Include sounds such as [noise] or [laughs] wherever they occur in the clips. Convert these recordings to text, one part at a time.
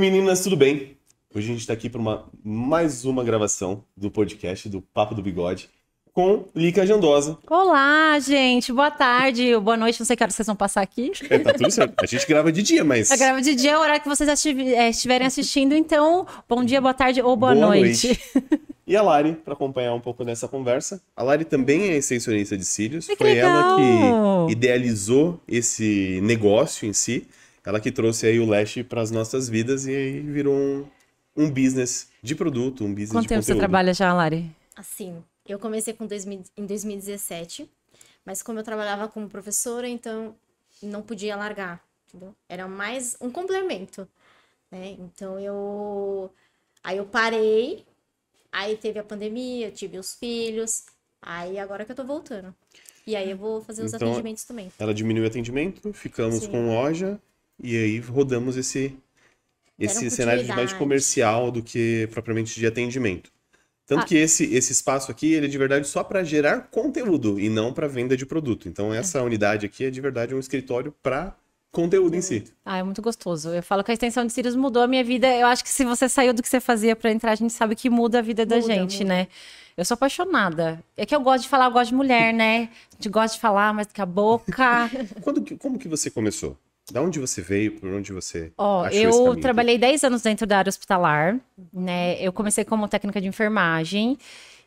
meninas, tudo bem? Hoje a gente está aqui para uma, mais uma gravação do podcast do Papo do Bigode com Lica Jandosa. Olá, gente. Boa tarde, [laughs] boa noite. Não sei que horas vocês vão passar aqui. É, tá tudo certo. A gente grava de dia, mas. Eu gravo de dia, é o horário que vocês é, estiverem assistindo. Então, bom dia, boa tarde ou boa, boa noite. noite. [laughs] E a Lari, para acompanhar um pouco dessa conversa. A Lari também é extensionista de cílios. Foi legal. ela que idealizou esse negócio em si. Ela que trouxe aí o Lash para as nossas vidas e aí virou um, um business de produto, um business Quanto de tempo conteúdo. você trabalha já, Lari? Assim, eu comecei com dois, em 2017, mas como eu trabalhava como professora, então não podia largar, entendeu? Era mais um complemento, né? Então eu... Aí eu parei, aí teve a pandemia, eu tive os filhos, aí agora que eu tô voltando. E aí eu vou fazer os então, atendimentos também. Ela diminuiu o atendimento, ficamos Sim. com loja e aí rodamos esse, esse cenário de mais comercial do que propriamente de atendimento. Tanto ah. que esse, esse espaço aqui, ele é de verdade só para gerar conteúdo e não para venda de produto. Então, é. essa é. unidade aqui é de verdade um escritório para conteúdo em si. Ah, é muito gostoso. Eu falo que a extensão de Sirius mudou a minha vida. Eu acho que se você saiu do que você fazia para entrar, a gente sabe que muda a vida muda, da gente, muda. né? Eu sou apaixonada. É que eu gosto de falar, eu gosto de mulher, né? A gente gosta de falar, mas que a boca. [laughs] Quando, como que você começou? Da onde você veio, por onde você. Ó, oh, eu trabalhei 10 anos dentro da área hospitalar, né? Eu comecei como técnica de enfermagem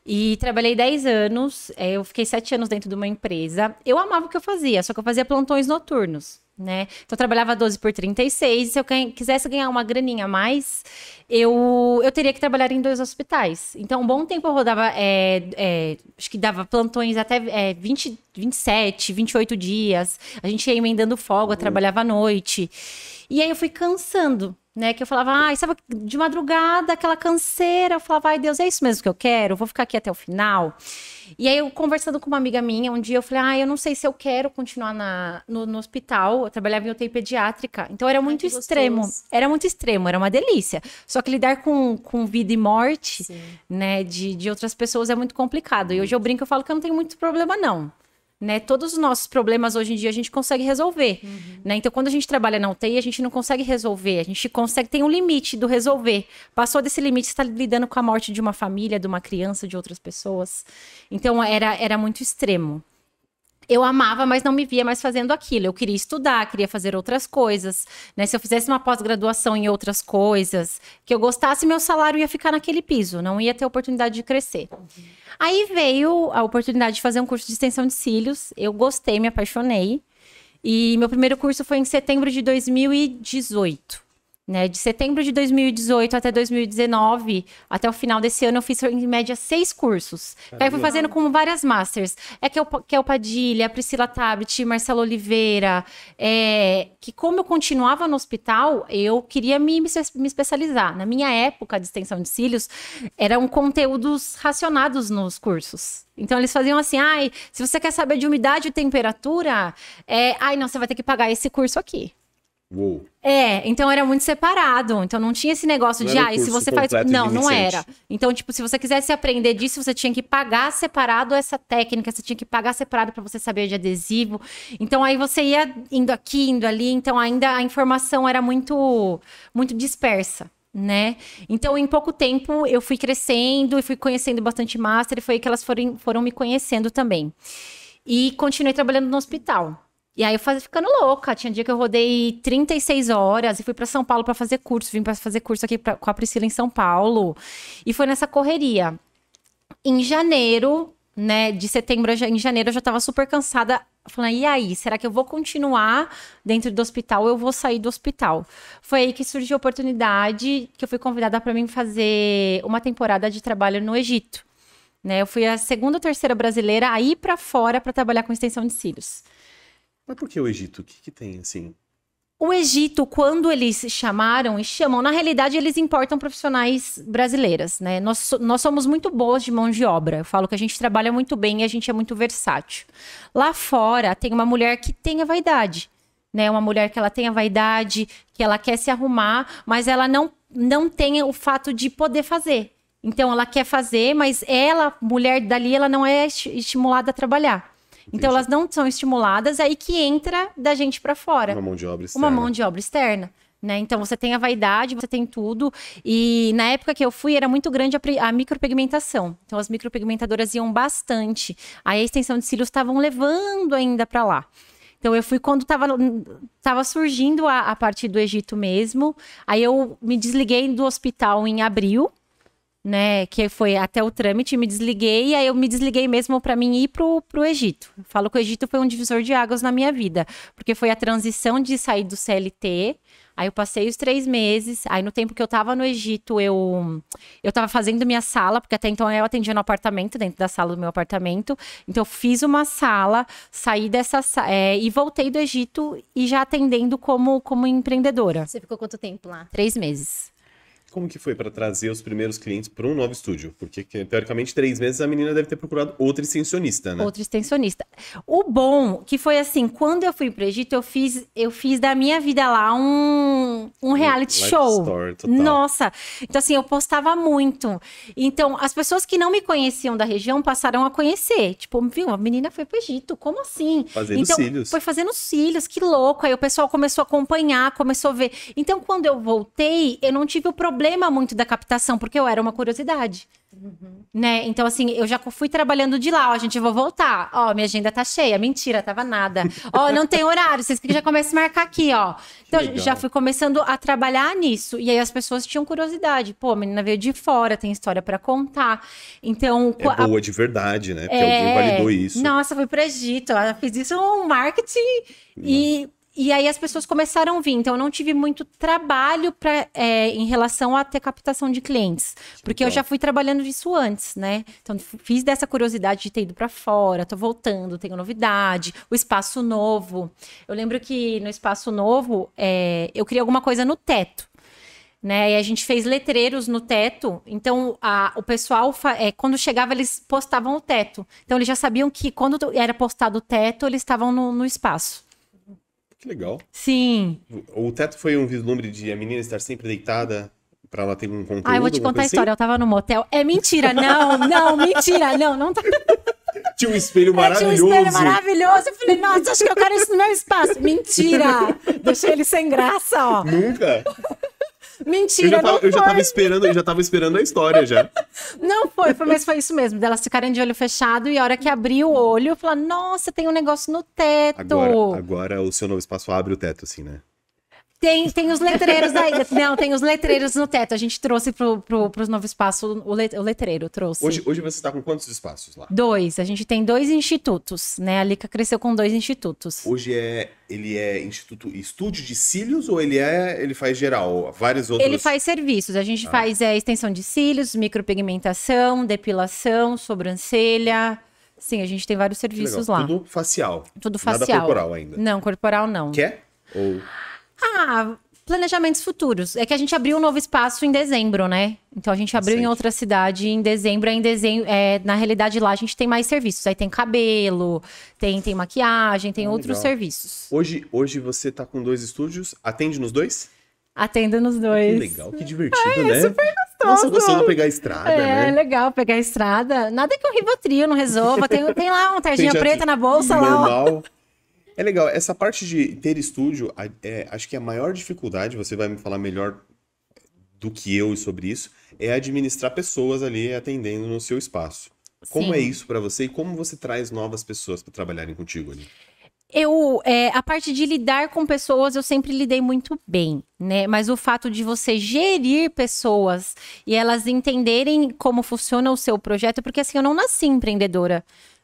e trabalhei 10 anos. É, eu fiquei 7 anos dentro de uma empresa. Eu amava o que eu fazia, só que eu fazia plantões noturnos né? Então eu trabalhava 12 por 36, e se eu quisesse ganhar uma graninha a mais, eu, eu teria que trabalhar em dois hospitais. Então, um bom tempo eu rodava, é, é, acho que dava plantões até é, 20, 27, 28 dias. A gente ia emendando folga, uhum. trabalhava à noite. E aí eu fui cansando né? Que eu falava, ai, sabe, de madrugada, aquela canseira. Eu falava, ai, Deus, é isso mesmo que eu quero? vou ficar aqui até o final. E aí, eu conversando com uma amiga minha, um dia eu falei, ai, eu não sei se eu quero continuar na, no, no hospital. Eu trabalhava em UTI pediátrica. Então, era muito ai, extremo. Gostoso. Era muito extremo, era uma delícia. Só que lidar com, com vida e morte, Sim. né, de, de outras pessoas é muito complicado. E hoje eu brinco, eu falo que eu não tenho muito problema, não né? Todos os nossos problemas hoje em dia a gente consegue resolver, uhum. né? Então, quando a gente trabalha na UTI, a gente não consegue resolver, a gente consegue, tem um limite do resolver. Passou desse limite, está lidando com a morte de uma família, de uma criança, de outras pessoas. Então, era, era muito extremo eu amava, mas não me via mais fazendo aquilo. Eu queria estudar, queria fazer outras coisas, né? Se eu fizesse uma pós-graduação em outras coisas, que eu gostasse, meu salário ia ficar naquele piso, não ia ter oportunidade de crescer. Aí veio a oportunidade de fazer um curso de extensão de cílios. Eu gostei, me apaixonei. E meu primeiro curso foi em setembro de 2018. Né? De setembro de 2018 até 2019, até o final desse ano, eu fiz em média seis cursos. Aí fui fazendo com várias masters. É que é o, Padilha, Priscila Tablet, Marcelo Oliveira. É, que como eu continuava no hospital, eu queria me, me, me especializar. Na minha época de extensão de cílios, eram conteúdos racionados nos cursos. Então eles faziam assim, ai, se você quer saber de umidade e temperatura, é, ai, não, você vai ter que pagar esse curso aqui. Uou. É, então era muito separado. Então não tinha esse negócio não de, ah, e se você faz. Não, não era. Então, tipo, se você quisesse aprender disso, você tinha que pagar separado essa técnica, você tinha que pagar separado para você saber de adesivo. Então aí você ia indo aqui, indo ali. Então ainda a informação era muito, muito dispersa né? Então, em pouco tempo, eu fui crescendo e fui conhecendo bastante master, e foi aí que elas foram, foram me conhecendo também. E continuei trabalhando no hospital. E aí eu fazia ficando louca. Tinha dia que eu rodei 36 horas e fui para São Paulo para fazer curso. Vim para fazer curso aqui pra, com a Priscila em São Paulo. E foi nessa correria. Em janeiro, né, de setembro em janeiro, eu já tava super cansada. Falando, e aí, será que eu vou continuar dentro do hospital ou eu vou sair do hospital? Foi aí que surgiu a oportunidade que eu fui convidada para mim fazer uma temporada de trabalho no Egito. Né, eu fui a segunda ou terceira brasileira a ir para fora para trabalhar com extensão de cílios. Mas por que o Egito? O que, que tem, assim? O Egito, quando eles chamaram e chamam, na realidade eles importam profissionais brasileiras, né? Nós, nós somos muito boas de mão de obra. Eu falo que a gente trabalha muito bem e a gente é muito versátil. Lá fora tem uma mulher que tem a vaidade, né? Uma mulher que ela tem a vaidade, que ela quer se arrumar, mas ela não, não tem o fato de poder fazer. Então ela quer fazer, mas ela, mulher dali, ela não é estimulada a trabalhar. Então elas não são estimuladas, é aí que entra da gente para fora. Uma mão de obra externa. Uma mão de obra externa. Né? Então você tem a vaidade, você tem tudo. E na época que eu fui, era muito grande a, a micropigmentação. Então as micropigmentadoras iam bastante. Aí a extensão de cílios estavam levando ainda para lá. Então eu fui quando estava surgindo a, a parte do Egito mesmo. Aí eu me desliguei do hospital em abril né? Que foi até o trâmite, me desliguei, e aí eu me desliguei mesmo para mim ir pro, pro Egito. Eu falo que o Egito foi um divisor de águas na minha vida, porque foi a transição de sair do CLT. Aí eu passei os três meses. Aí no tempo que eu tava no Egito, eu eu tava fazendo minha sala, porque até então eu atendia no apartamento, dentro da sala do meu apartamento. Então eu fiz uma sala, saí dessa é, e voltei do Egito e já atendendo como como empreendedora. Você ficou quanto tempo lá? Três meses como que foi para trazer os primeiros clientes para um novo estúdio? Porque, teoricamente, três meses a menina deve ter procurado outro extensionista, né? Outro extensionista. O bom que foi assim, quando eu fui para o Egito, eu fiz, eu fiz da minha vida lá um, um reality um show. total. Nossa! Então, assim, eu postava muito. Então, as pessoas que não me conheciam da região passaram a conhecer. Tipo, viu, a menina foi para o Egito, como assim? Fazendo então, cílios. Foi fazendo cílios, que louco. Aí o pessoal começou a acompanhar, começou a ver. Então, quando eu voltei, eu não tive o problema problema muito da captação, porque eu era uma curiosidade. Uhum. Né? Então, assim, eu já fui trabalhando de lá. Ó, gente, eu vou voltar. Ó, minha agenda tá cheia. Mentira, tava nada. ó, [laughs] não tem horário. Vocês que já começam a marcar aqui, ó. Então, já fui começando a trabalhar nisso. E aí as pessoas tinham curiosidade. Pô, a menina veio de fora, tem história para contar. Então. É a... boa de verdade, né? Porque é... alguém validou isso. Nossa, fui pro Egito. Ela fez isso um marketing. Não. E e aí as pessoas começaram a vir. Então, eu não tive muito trabalho pra, é, em relação a ter captação de clientes. Porque então. eu é. já fui trabalhando isso antes, né? Então, fiz dessa curiosidade de ter ido para fora, tô voltando, tenho novidade, o espaço novo. Eu lembro que no espaço novo, é, eu queria alguma coisa no teto. Né? E a gente fez letreiros no teto. Então, a, o pessoal, é, quando chegava, eles postavam o teto. Então, eles já sabiam que quando era postado o teto, eles estavam no, no espaço. Que legal. Sim. O, o teto foi um vislumbre de a menina estar sempre deitada pra ela ter um conteúdo. Ah, eu vou te contar a assim? história. Eu tava no motel. É mentira, não, não, mentira, não, não tá. [laughs] Tinha um espelho maravilhoso. É, tinha um espelho maravilhoso. Eu falei, nossa, acho que eu quero isso no meu espaço. Mentira! Deixei ele sem graça, ó. Nunca? [laughs] Mentira, eu já, tava, eu já tava, esperando, eu já tava esperando a história já. [laughs] Não foi, foi, mas foi isso mesmo, delas ficarem de olho fechado e a hora que abriu o olho, falar: "Nossa, tem um negócio no teto". Agora, agora o seu novo espaço abre o teto assim, né? Tem, tem os letreiros aí. Não, tem os letreiros no teto. A gente trouxe para os novos espaços o, let, o letreiro, trouxe. Hoje, hoje você está com quantos espaços lá? Dois. A gente tem dois institutos, né? A Lica cresceu com dois institutos. Hoje é ele é instituto estúdio de cílios ou ele é ele faz geral vários outros ele faz serviços a gente ah. faz é, extensão de cílios micropigmentação depilação sobrancelha sim a gente tem vários serviços lá tudo facial tudo facial nada corporal ainda não corporal não quer ou ah, planejamentos futuros. É que a gente abriu um novo espaço em dezembro, né? Então a gente abriu Sim. em outra cidade em dezembro. Em dezembro é, na realidade, lá a gente tem mais serviços. Aí tem cabelo, tem, tem maquiagem, tem ah, outros legal. serviços. Hoje, hoje você tá com dois estúdios. Atende nos dois? Atendo nos dois. Que legal, que divertido, Ai, é, né? É super gostoso. Nossa, de pegar a estrada, é, né? É, legal pegar a estrada. Nada que um Rivotril não resolva. Tem, tem lá uma [laughs] tarjinha preta na bolsa. Normal. Lá, ó. É legal, essa parte de ter estúdio, é, acho que a maior dificuldade, você vai me falar melhor do que eu sobre isso, é administrar pessoas ali atendendo no seu espaço. Como é Sim. é isso para você e como você traz novas pessoas para trabalharem contigo ali? Eu, é, a parte de lidar com pessoas, eu sempre lidei muito bem, né? Mas o fato de você gerir pessoas e elas entenderem como funciona o seu projeto, porque assim, eu não nasci empreendedora,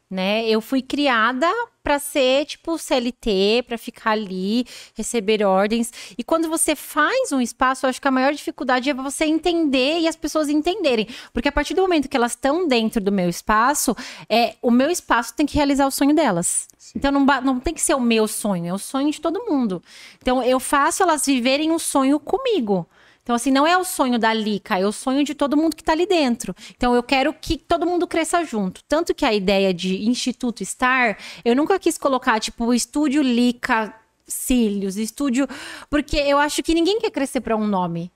né? Eu fui criada para ser tipo CLT, para ficar ali, receber ordens. E quando você faz um espaço, eu acho que a maior dificuldade é você entender e as pessoas entenderem, porque a partir do momento que elas estão dentro do meu espaço, é o meu espaço tem que realizar o sonho delas. Sim. Então não, não tem que ser o meu sonho, é o sonho de todo mundo. Então eu faço elas viverem um sonho comigo. Então, assim, não é o sonho da Lica, é o sonho de todo mundo que está ali dentro. Então, eu quero que todo mundo cresça junto. Tanto que a ideia de Instituto Star, eu nunca quis colocar, tipo, o estúdio Lica cílios, estúdio, porque eu acho que ninguém quer crescer para um nome.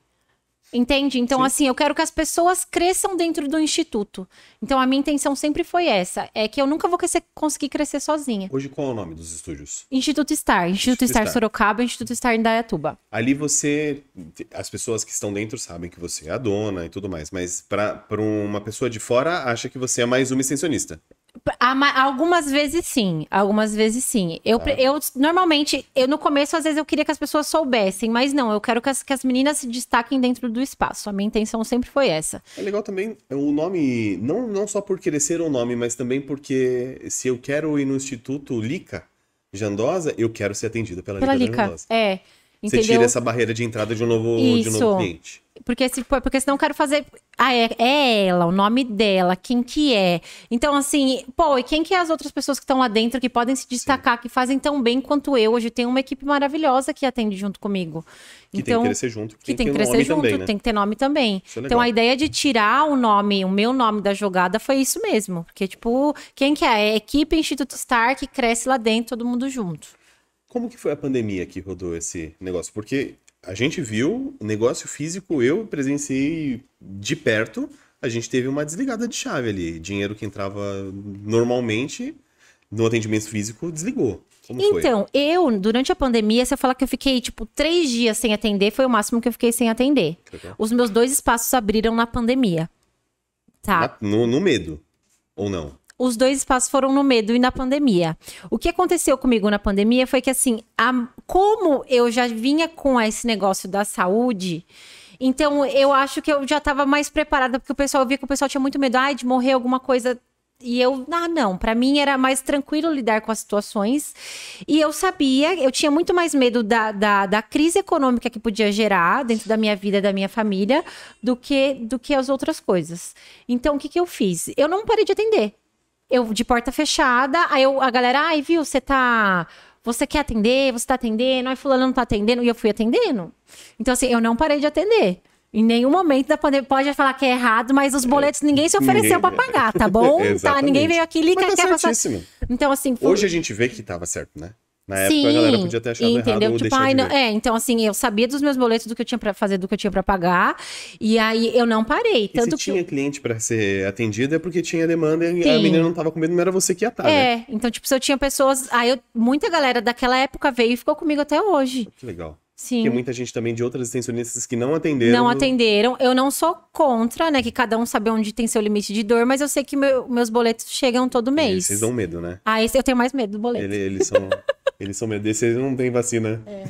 Entende? Então, Sim. assim, eu quero que as pessoas cresçam dentro do instituto. Então, a minha intenção sempre foi essa: é que eu nunca vou crescer, conseguir crescer sozinha. Hoje, qual é o nome dos estúdios? Instituto Star. Instituto, Star, Star, Sorocaba, Instituto Star Indaiatuba. Ali você. As pessoas que estão dentro sabem que você é a dona e tudo mais, mas para uma pessoa de fora, acha que você é mais uma extensionista. Algumas vezes sim, algumas vezes sim. Eu, é. eu normalmente, eu no começo, às vezes eu queria que as pessoas soubessem, mas não, eu quero que as, que as meninas se destaquem dentro do espaço. A minha intenção sempre foi essa. É legal também é, o nome, não, não só por querer ser o um nome, mas também porque se eu quero ir no Instituto Lica Jandosa, eu quero ser atendida pela, pela Lica, Lica Jandosa. É. Entendeu? Você tira essa barreira de entrada de um novo, Isso. De um novo cliente. Porque, se, porque senão eu quero fazer. Ah, é, é, ela, o nome dela, quem que é. Então, assim, pô, e quem que é as outras pessoas que estão lá dentro que podem se destacar, Sim. que fazem tão bem quanto eu? Hoje tem uma equipe maravilhosa que atende junto comigo. Que então, tem que então, crescer junto. Que, que tem que crescer junto, também, né? tem que ter nome também. É então a ideia de tirar o nome, o meu nome da jogada foi isso mesmo. Porque, tipo, quem que é? É a equipe Instituto Star que cresce lá dentro, todo mundo junto. Como que foi a pandemia que rodou esse negócio? Porque a gente viu negócio físico, eu presenciei de perto, a gente teve uma desligada de chave ali. Dinheiro que entrava normalmente no atendimento físico desligou. Como então, foi? eu, durante a pandemia, você fala que eu fiquei, tipo, três dias sem atender, foi o máximo que eu fiquei sem atender. Os meus dois espaços abriram na pandemia. Tá. Na, no, no medo. Ou não? os dois espaços foram no medo e na pandemia. O que aconteceu comigo na pandemia foi que, assim, a, como eu já vinha com esse negócio da saúde. Então, eu acho que eu já estava mais preparada, porque o pessoal via que o pessoal tinha muito medo ah, de morrer alguma coisa e eu, ah, não, para mim era mais tranquilo lidar com as situações. E eu sabia, eu tinha muito mais medo da, da, da, crise econômica que podia gerar dentro da minha vida, da minha família, do que, do que as outras coisas. Então, o que, que eu fiz? Eu não parei de atender eu de porta fechada, aí eu, a galera, ai, viu, você tá. Você quer atender, você tá atendendo, aí fulano não tá atendendo, e eu fui atendendo. Então, assim, eu não parei de atender. Em nenhum momento da pandemia pode falar que é errado, mas os boletos é. ninguém se ofereceu para pagar, tá [laughs] bom? tá, ninguém veio aqui liga Mas tá certíssimo. Passar... Então, assim. Hoje a gente vê que tava certo, né? Na época Sim, a galera podia ter achado entendeu? errado ou tipo, ai, não, É, então assim, eu sabia dos meus boletos, do que eu tinha para fazer, do que eu tinha para pagar, e aí eu não parei. Tanto e se que tinha cliente para ser atendida é porque tinha demanda e Sim. a menina não tava com medo, não era você que ia estar, tá, né? É, né? então tipo, se eu tinha pessoas, aí eu, muita galera daquela época veio e ficou comigo até hoje. Ah, que legal. Sim. Porque muita gente também de outras extensionistas que não atenderam. Não atenderam. Eu não sou contra, né? Que cada um sabe onde tem seu limite de dor, mas eu sei que meu, meus boletos chegam todo mês. E vocês dão medo, né? Ah, esse, eu tenho mais medo do boleto. Ele, eles são. [laughs] Eles são medo desses, eles não têm vacina. É.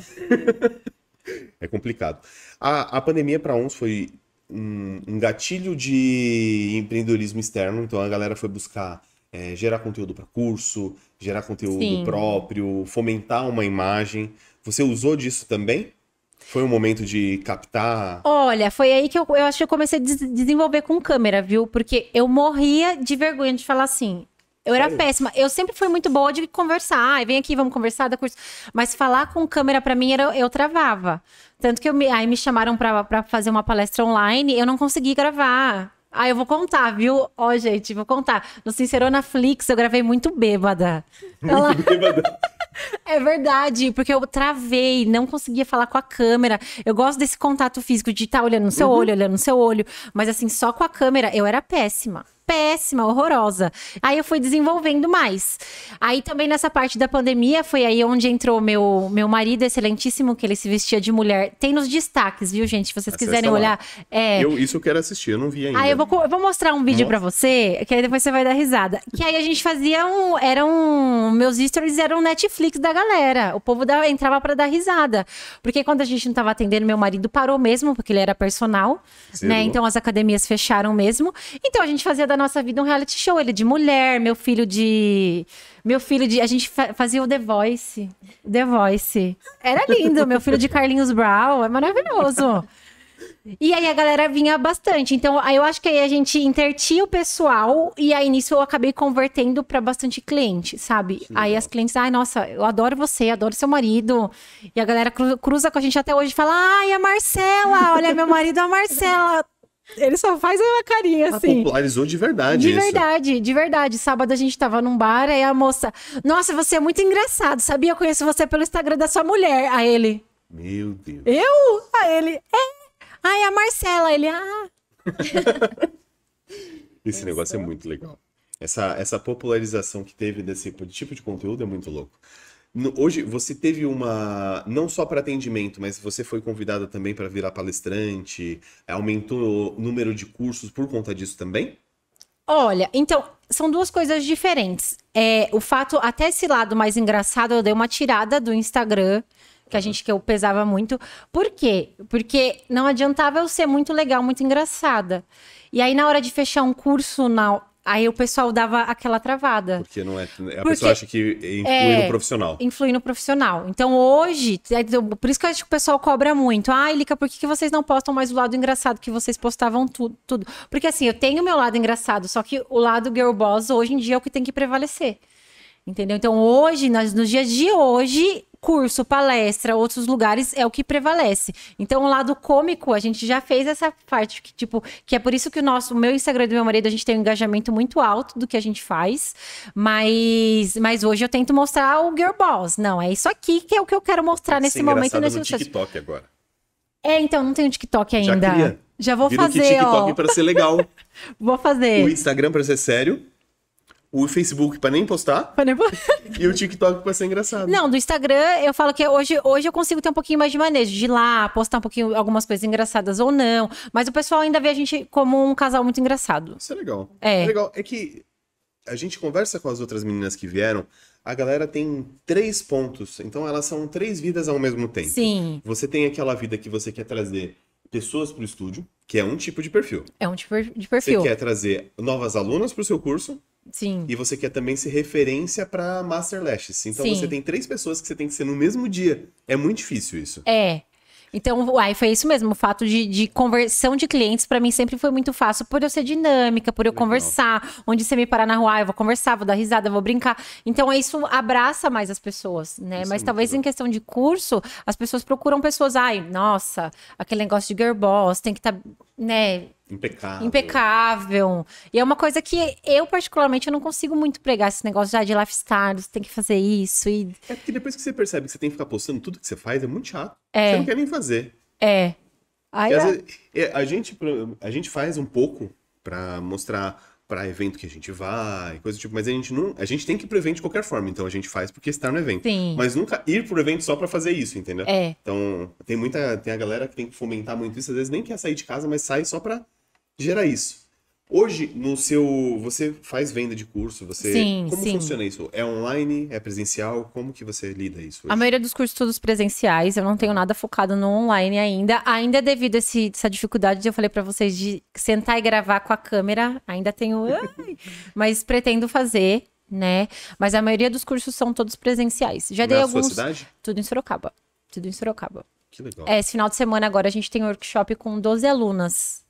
[laughs] é complicado. A, a pandemia para uns foi um, um, gatilho de empreendedorismo externo, então a galera foi buscar é, gerar conteúdo para curso, gerar conteúdo Sim. próprio, fomentar uma imagem. Você usou disso também? Foi um momento de captar? Olha, foi aí que eu, eu acho que eu comecei a des desenvolver com câmera, viu? Porque eu morria de vergonha de falar assim: eu era Sério? péssima. Eu sempre fui muito boa de conversar. Ai, vem aqui, vamos conversar, da curso. Mas falar com câmera para mim era eu travava. Tanto que eu me, aí me chamaram para fazer uma palestra online, eu não consegui gravar. Ah, eu vou contar, viu? Ó, oh, gente, vou contar. No Sincerona Flix, eu gravei muito bêbada. Muito Ela... bêbada. [laughs] é verdade, porque eu travei, não conseguia falar com a câmera. Eu gosto desse contato físico de estar tá olhando no seu uhum. olho, olhando no seu olho. Mas assim, só com a câmera, eu era péssima péssima, horrorosa. Aí eu fui desenvolvendo mais. Aí também nessa parte da pandemia foi aí onde entrou meu, meu marido excelentíssimo, que ele se vestia de mulher. Tem nos destaques, viu, gente? Se vocês Acessa quiserem lá. olhar. É... Eu, isso eu quero assistir, eu não vi ainda. Aí ah, eu vou, eu vou mostrar um vídeo para você, que aí depois você vai dar risada. Que aí a gente fazia um. Era um meus stories eram Netflix da galera. O povo da, entrava para dar risada. Porque quando a gente não tava atendendo, meu marido parou mesmo, porque ele era personal, né? Então as academias fecharam mesmo. Então a gente fazia da da nossa vida um reality show. Ele é de mulher, meu filho de. Meu filho de. A gente fazia o The Voice. The Voice. Era lindo, meu filho de Carlinhos Brown. É maravilhoso. E aí a galera vinha bastante. Então, eu acho que aí a gente intertia o pessoal e aí nisso eu acabei convertendo para bastante cliente, sabe? Sim. Aí as clientes, ai, nossa, eu adoro você, adoro seu marido. E a galera cruza com a gente até hoje e fala: "Ai, a Marcela, olha meu marido, a Marcela, ele só faz uma carinha assim. assim. popularizou de verdade. De isso. verdade, de verdade. Sábado a gente tava num bar, aí a moça. Nossa, você é muito engraçado. Sabia? Eu conheço você pelo Instagram da sua mulher. A ele. Meu Deus. Eu? A ele. É. Ai, a Marcela. Ele. Ah. [laughs] Esse é negócio só. é muito legal. Essa, essa popularização que teve desse tipo de conteúdo é muito louco. Hoje você teve uma, não só para atendimento, mas você foi convidada também para virar palestrante, aumentou o número de cursos por conta disso também? Olha, então, são duas coisas diferentes. É, o fato, até esse lado mais engraçado, eu dei uma tirada do Instagram, que a gente que eu pesava muito. Por quê? Porque não adiantava eu ser muito legal, muito engraçada. E aí, na hora de fechar um curso na Aí o pessoal dava aquela travada. Porque não é. A Porque pessoa acha que influi é, no profissional. Influi no profissional. Então hoje, é, então, por isso que eu acho que o pessoal cobra muito. Ah, Lica, por que, que vocês não postam mais o lado engraçado que vocês postavam tudo, tudo? Porque assim, eu tenho o meu lado engraçado, só que o lado girl boss hoje em dia é o que tem que prevalecer. Entendeu? Então hoje, nas, nos dias de hoje, curso, palestra, outros lugares é o que prevalece. Então, o lado cômico, a gente já fez essa parte que, tipo, que é por isso que o nosso, o meu Instagram e do meu marido, a gente tem um engajamento muito alto do que a gente faz. Mas, mas hoje eu tento mostrar o Girl Boss. Não, é isso aqui que é o que eu quero mostrar é nesse Sim, momento. Nesse no TikTok agora. É, então, não tenho TikTok ainda. Já, já vou Vira fazer, o TikTok ó. TikTok pra ser legal. [laughs] vou fazer. O Instagram pra ser sério o Facebook pra nem postar. Pra nem postar. [laughs] E o TikTok pra ser engraçado. Não, do Instagram eu falo que hoje, hoje eu consigo ter um pouquinho mais de manejo, de ir lá, postar um pouquinho algumas coisas engraçadas ou não. Mas o pessoal ainda vê a gente como um casal muito engraçado. Isso é legal. É. é legal. É que a gente conversa com as outras meninas que vieram, a galera tem três pontos. Então elas são três vidas ao mesmo tempo. Sim. Você tem aquela vida que você quer trazer pessoas para o estúdio, que é um tipo de perfil. É um tipo de perfil. Você quer trazer novas alunas para o seu curso, Sim. E você quer também ser referência para Master Lashes. Então Sim. você tem três pessoas que você tem que ser no mesmo dia. É muito difícil isso. É. Então, uai, foi isso mesmo. O fato de, de conversão de clientes, para mim, sempre foi muito fácil. Por eu ser dinâmica, por eu Legal. conversar. Onde você me parar na rua, ah, eu vou conversar, vou dar risada, vou brincar. Então, é isso abraça mais as pessoas, né? Isso é Mas é talvez legal. em questão de curso, as pessoas procuram pessoas. Ai, nossa, aquele negócio de girl boss, tem que estar, tá, né? Impecável. Impecável. E é uma coisa que eu, particularmente, eu não consigo muito pregar esse negócio já de lifestyle, você tem que fazer isso. E... É porque depois que você percebe que você tem que ficar postando tudo que você faz, é muito chato. É. Você não quer nem fazer. É. Aí é. Vezes, a, gente, a gente faz um pouco para mostrar para evento que a gente vai, coisa do tipo, mas a gente não, a gente tem que ir pro evento de qualquer forma, então a gente faz porque está no evento. Sim. Mas nunca ir pro evento só para fazer isso, entendeu? É. Então, tem muita, tem a galera que tem que fomentar muito isso, às vezes nem quer sair de casa, mas sai só pra gera isso. Hoje, no seu. Você faz venda de curso, você. Sim, como sim. funciona isso? É online? É presencial? Como que você lida isso? Hoje? A maioria dos cursos todos presenciais, eu não tenho nada focado no online ainda. Ainda devido a esse, essa dificuldade, eu falei para vocês de sentar e gravar com a câmera. Ainda tenho. [laughs] mas pretendo fazer, né? Mas a maioria dos cursos são todos presenciais. Já Na dei alguns. Sua cidade? Tudo em Sorocaba. Tudo em Sorocaba. Que legal. É, esse final de semana agora a gente tem um workshop com 12 alunas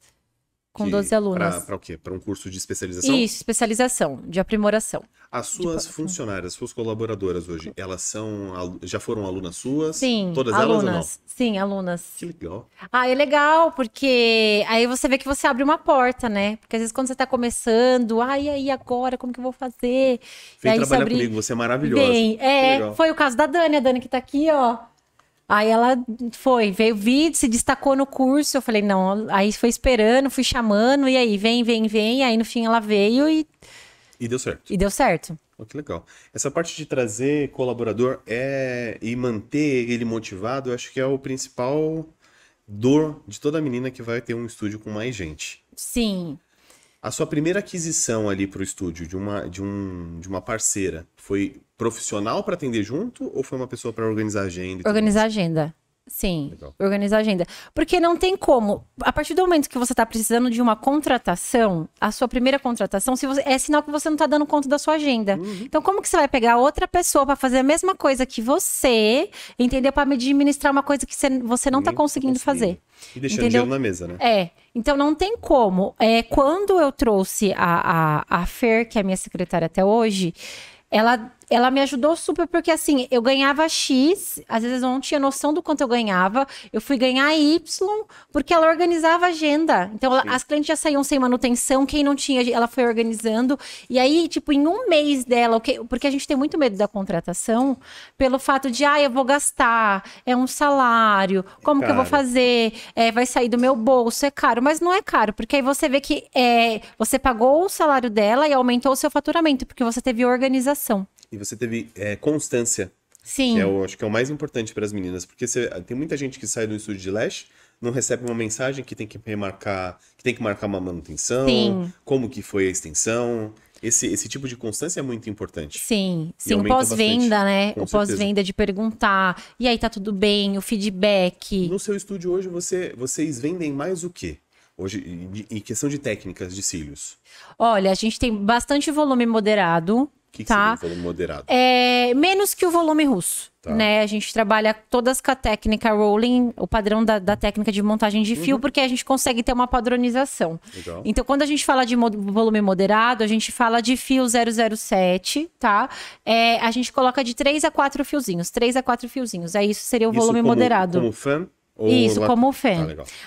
com que, 12 alunos. Para o quê? Para um curso de especialização? Isso, especialização, de aprimoração. As suas funcionárias, suas colaboradoras hoje, elas são já foram alunas suas? Sim. Todas alunas, elas ou não? Sim, alunas. Que legal. Ah, é legal, porque aí você vê que você abre uma porta, né? Porque às vezes quando você está começando, ai, ah, e aí agora, como que eu vou fazer? Vem trabalhar você abre... comigo, você é maravilhosa. Bem, é, foi o caso da Dani, a Dani que está aqui, ó Aí ela foi, veio vídeo, se destacou no curso. Eu falei, não, aí foi esperando, fui chamando, e aí, vem, vem, vem. Aí no fim ela veio e. E deu certo. E deu certo. Oh, que legal. Essa parte de trazer colaborador é e manter ele motivado, eu acho que é o principal dor de toda menina que vai ter um estúdio com mais gente. Sim. A sua primeira aquisição ali para o estúdio de uma, de, um, de uma parceira foi profissional para atender junto ou foi uma pessoa para organizar a agenda? Organizar a agenda. Sim, Legal. organizar a agenda. Porque não tem como. A partir do momento que você está precisando de uma contratação, a sua primeira contratação, se você, é sinal que você não está dando conta da sua agenda. Uhum. Então, como que você vai pegar outra pessoa para fazer a mesma coisa que você, entendeu? Para administrar uma coisa que você não está conseguindo fazer. E deixando dinheiro na mesa, né? É. Então não tem como. É, quando eu trouxe a, a, a Fer, que é a minha secretária até hoje, ela ela me ajudou super porque assim, eu ganhava X, às vezes eu não tinha noção do quanto eu ganhava, eu fui ganhar Y, porque ela organizava a agenda. Então, ela, as clientes já saíam sem manutenção, quem não tinha, ela foi organizando. E aí, tipo, em um mês dela, porque a gente tem muito medo da contratação, pelo fato de, ah, eu vou gastar, é um salário, é como é que eu vou fazer? É, vai sair do meu bolso, é caro. Mas não é caro, porque aí você vê que é, você pagou o salário dela e aumentou o seu faturamento, porque você teve organização e você teve é, constância. Sim. Que é, o acho que é o mais importante para as meninas, porque você, tem muita gente que sai do estúdio de lash, não recebe uma mensagem que tem que remarcar, que tem que marcar uma manutenção, Sim. como que foi a extensão. Esse, esse tipo de constância é muito importante. Sim, sim, o pós-venda, né? o pós-venda de perguntar, e aí tá tudo bem, o feedback. No seu estúdio hoje, você, vocês vendem mais o quê? Hoje, em questão de técnicas de cílios? Olha, a gente tem bastante volume moderado, que, tá? volume moderado? É, menos que o volume russo. Tá. Né? A gente trabalha todas com a técnica rolling, o padrão da, da técnica de montagem de fio, uhum. porque a gente consegue ter uma padronização. Legal. Então, quando a gente fala de mod volume moderado, a gente fala de fio 007, tá? É, a gente coloca de 3 a 4 fiozinhos, 3 a 4 fiozinhos. Aí é isso seria o isso volume como, moderado. Como fan? Isso, é? como o Fê.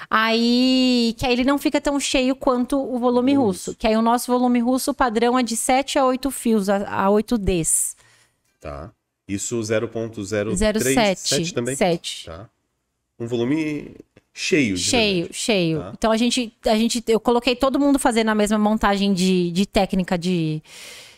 Ah, aí, que aí ele não fica tão cheio quanto o volume Isso. russo. Que aí o nosso volume russo padrão é de 7 a 8 fios, a, a 8 Ds. Tá. Isso 0.037 também? 7. Tá. Um volume cheio. Cheio, cheio. Tá. Então a gente, a gente, eu coloquei todo mundo fazendo a mesma montagem de, de técnica de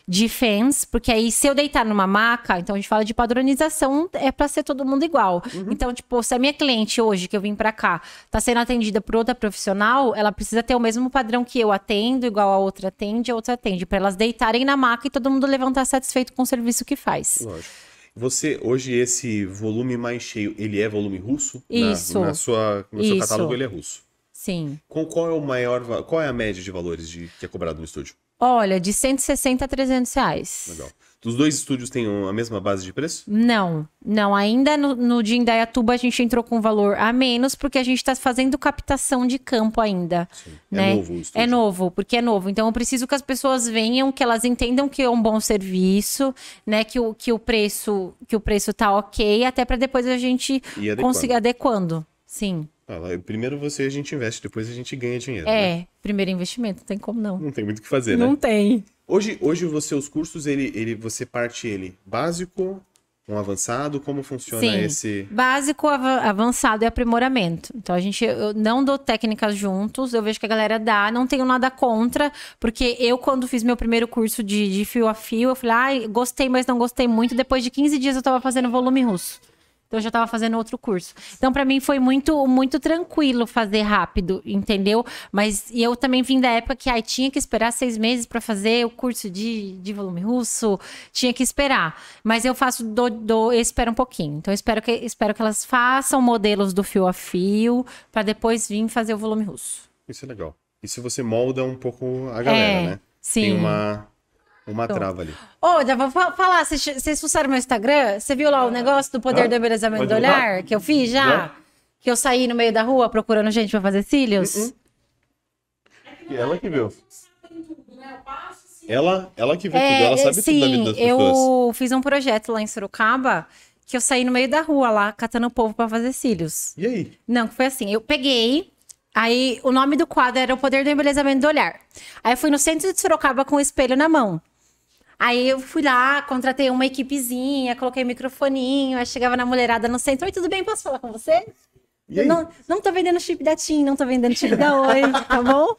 de fans, porque aí se eu deitar numa maca, então a gente fala de padronização, é para ser todo mundo igual. Uhum. Então, tipo, se a minha cliente hoje que eu vim para cá tá sendo atendida por outra profissional, ela precisa ter o mesmo padrão que eu atendo, igual a outra atende, a outra atende, para elas deitarem na maca e todo mundo levantar satisfeito com o serviço que faz. Lógico. Você, hoje, esse volume mais cheio, ele é volume russo? Isso. Na, na sua, no seu Isso. catálogo, ele é russo. Sim. Com qual é o maior, qual é a média de valores de, que é cobrado no estúdio? Olha, de 160 a 300 reais. Legal. Os dois estúdios têm a mesma base de preço? Não, não. Ainda no, no de Indaiatuba a gente entrou com um valor a menos, porque a gente está fazendo captação de campo ainda. Sim. É né? É novo o estúdio. É novo, porque é novo. Então eu preciso que as pessoas venham, que elas entendam que é um bom serviço, né? Que o, que o preço que o preço tá ok, até para depois a gente conseguir adequando. Sim. primeiro você a gente investe, depois a gente ganha dinheiro. É, né? primeiro investimento, não tem como não. Não tem muito o que fazer, não né? Não tem. Hoje, hoje os cursos, ele, ele, você parte ele básico, um avançado, como funciona Sim. esse? Básico, avançado e aprimoramento. Então a gente eu não dou técnicas juntos, eu vejo que a galera dá, não tenho nada contra, porque eu, quando fiz meu primeiro curso de, de fio a fio, eu falei, ah, gostei, mas não gostei muito. Depois de 15 dias eu tava fazendo volume russo. Então eu já estava fazendo outro curso. Então para mim foi muito muito tranquilo fazer rápido, entendeu? Mas eu também vim da época que aí tinha que esperar seis meses para fazer o curso de, de volume russo, tinha que esperar. Mas eu faço do, do eu espero um pouquinho. Então eu espero que espero que elas façam modelos do fio a fio para depois vir fazer o volume russo. Isso é legal. E se você molda um pouco a galera, é, né? Sim. Tem uma uma então. trava ali. Ô, oh, já vou falar, vocês fuçaram meu Instagram? Você viu lá o ah, negócio do poder ah, do embelezamento do olhar? Que eu fiz já? já? Que eu saí no meio da rua procurando gente pra fazer cílios? Uh -uh. Ela que viu. Ela, ela que viu é, tudo, ela sabe sim, é, tudo da vida das pessoas. eu fiz um projeto lá em Sorocaba que eu saí no meio da rua lá, catando o povo para fazer cílios. E aí? Não, foi assim, eu peguei, aí o nome do quadro era O Poder do Embelezamento do Olhar. Aí fui no centro de Sorocaba com o espelho na mão. Aí eu fui lá, contratei uma equipezinha, coloquei microfoninho, aí chegava na mulherada no centro, oi, tudo bem? Posso falar com você? Não, não tô vendendo chip da TIM, não tô vendendo chip da Oi, tá bom?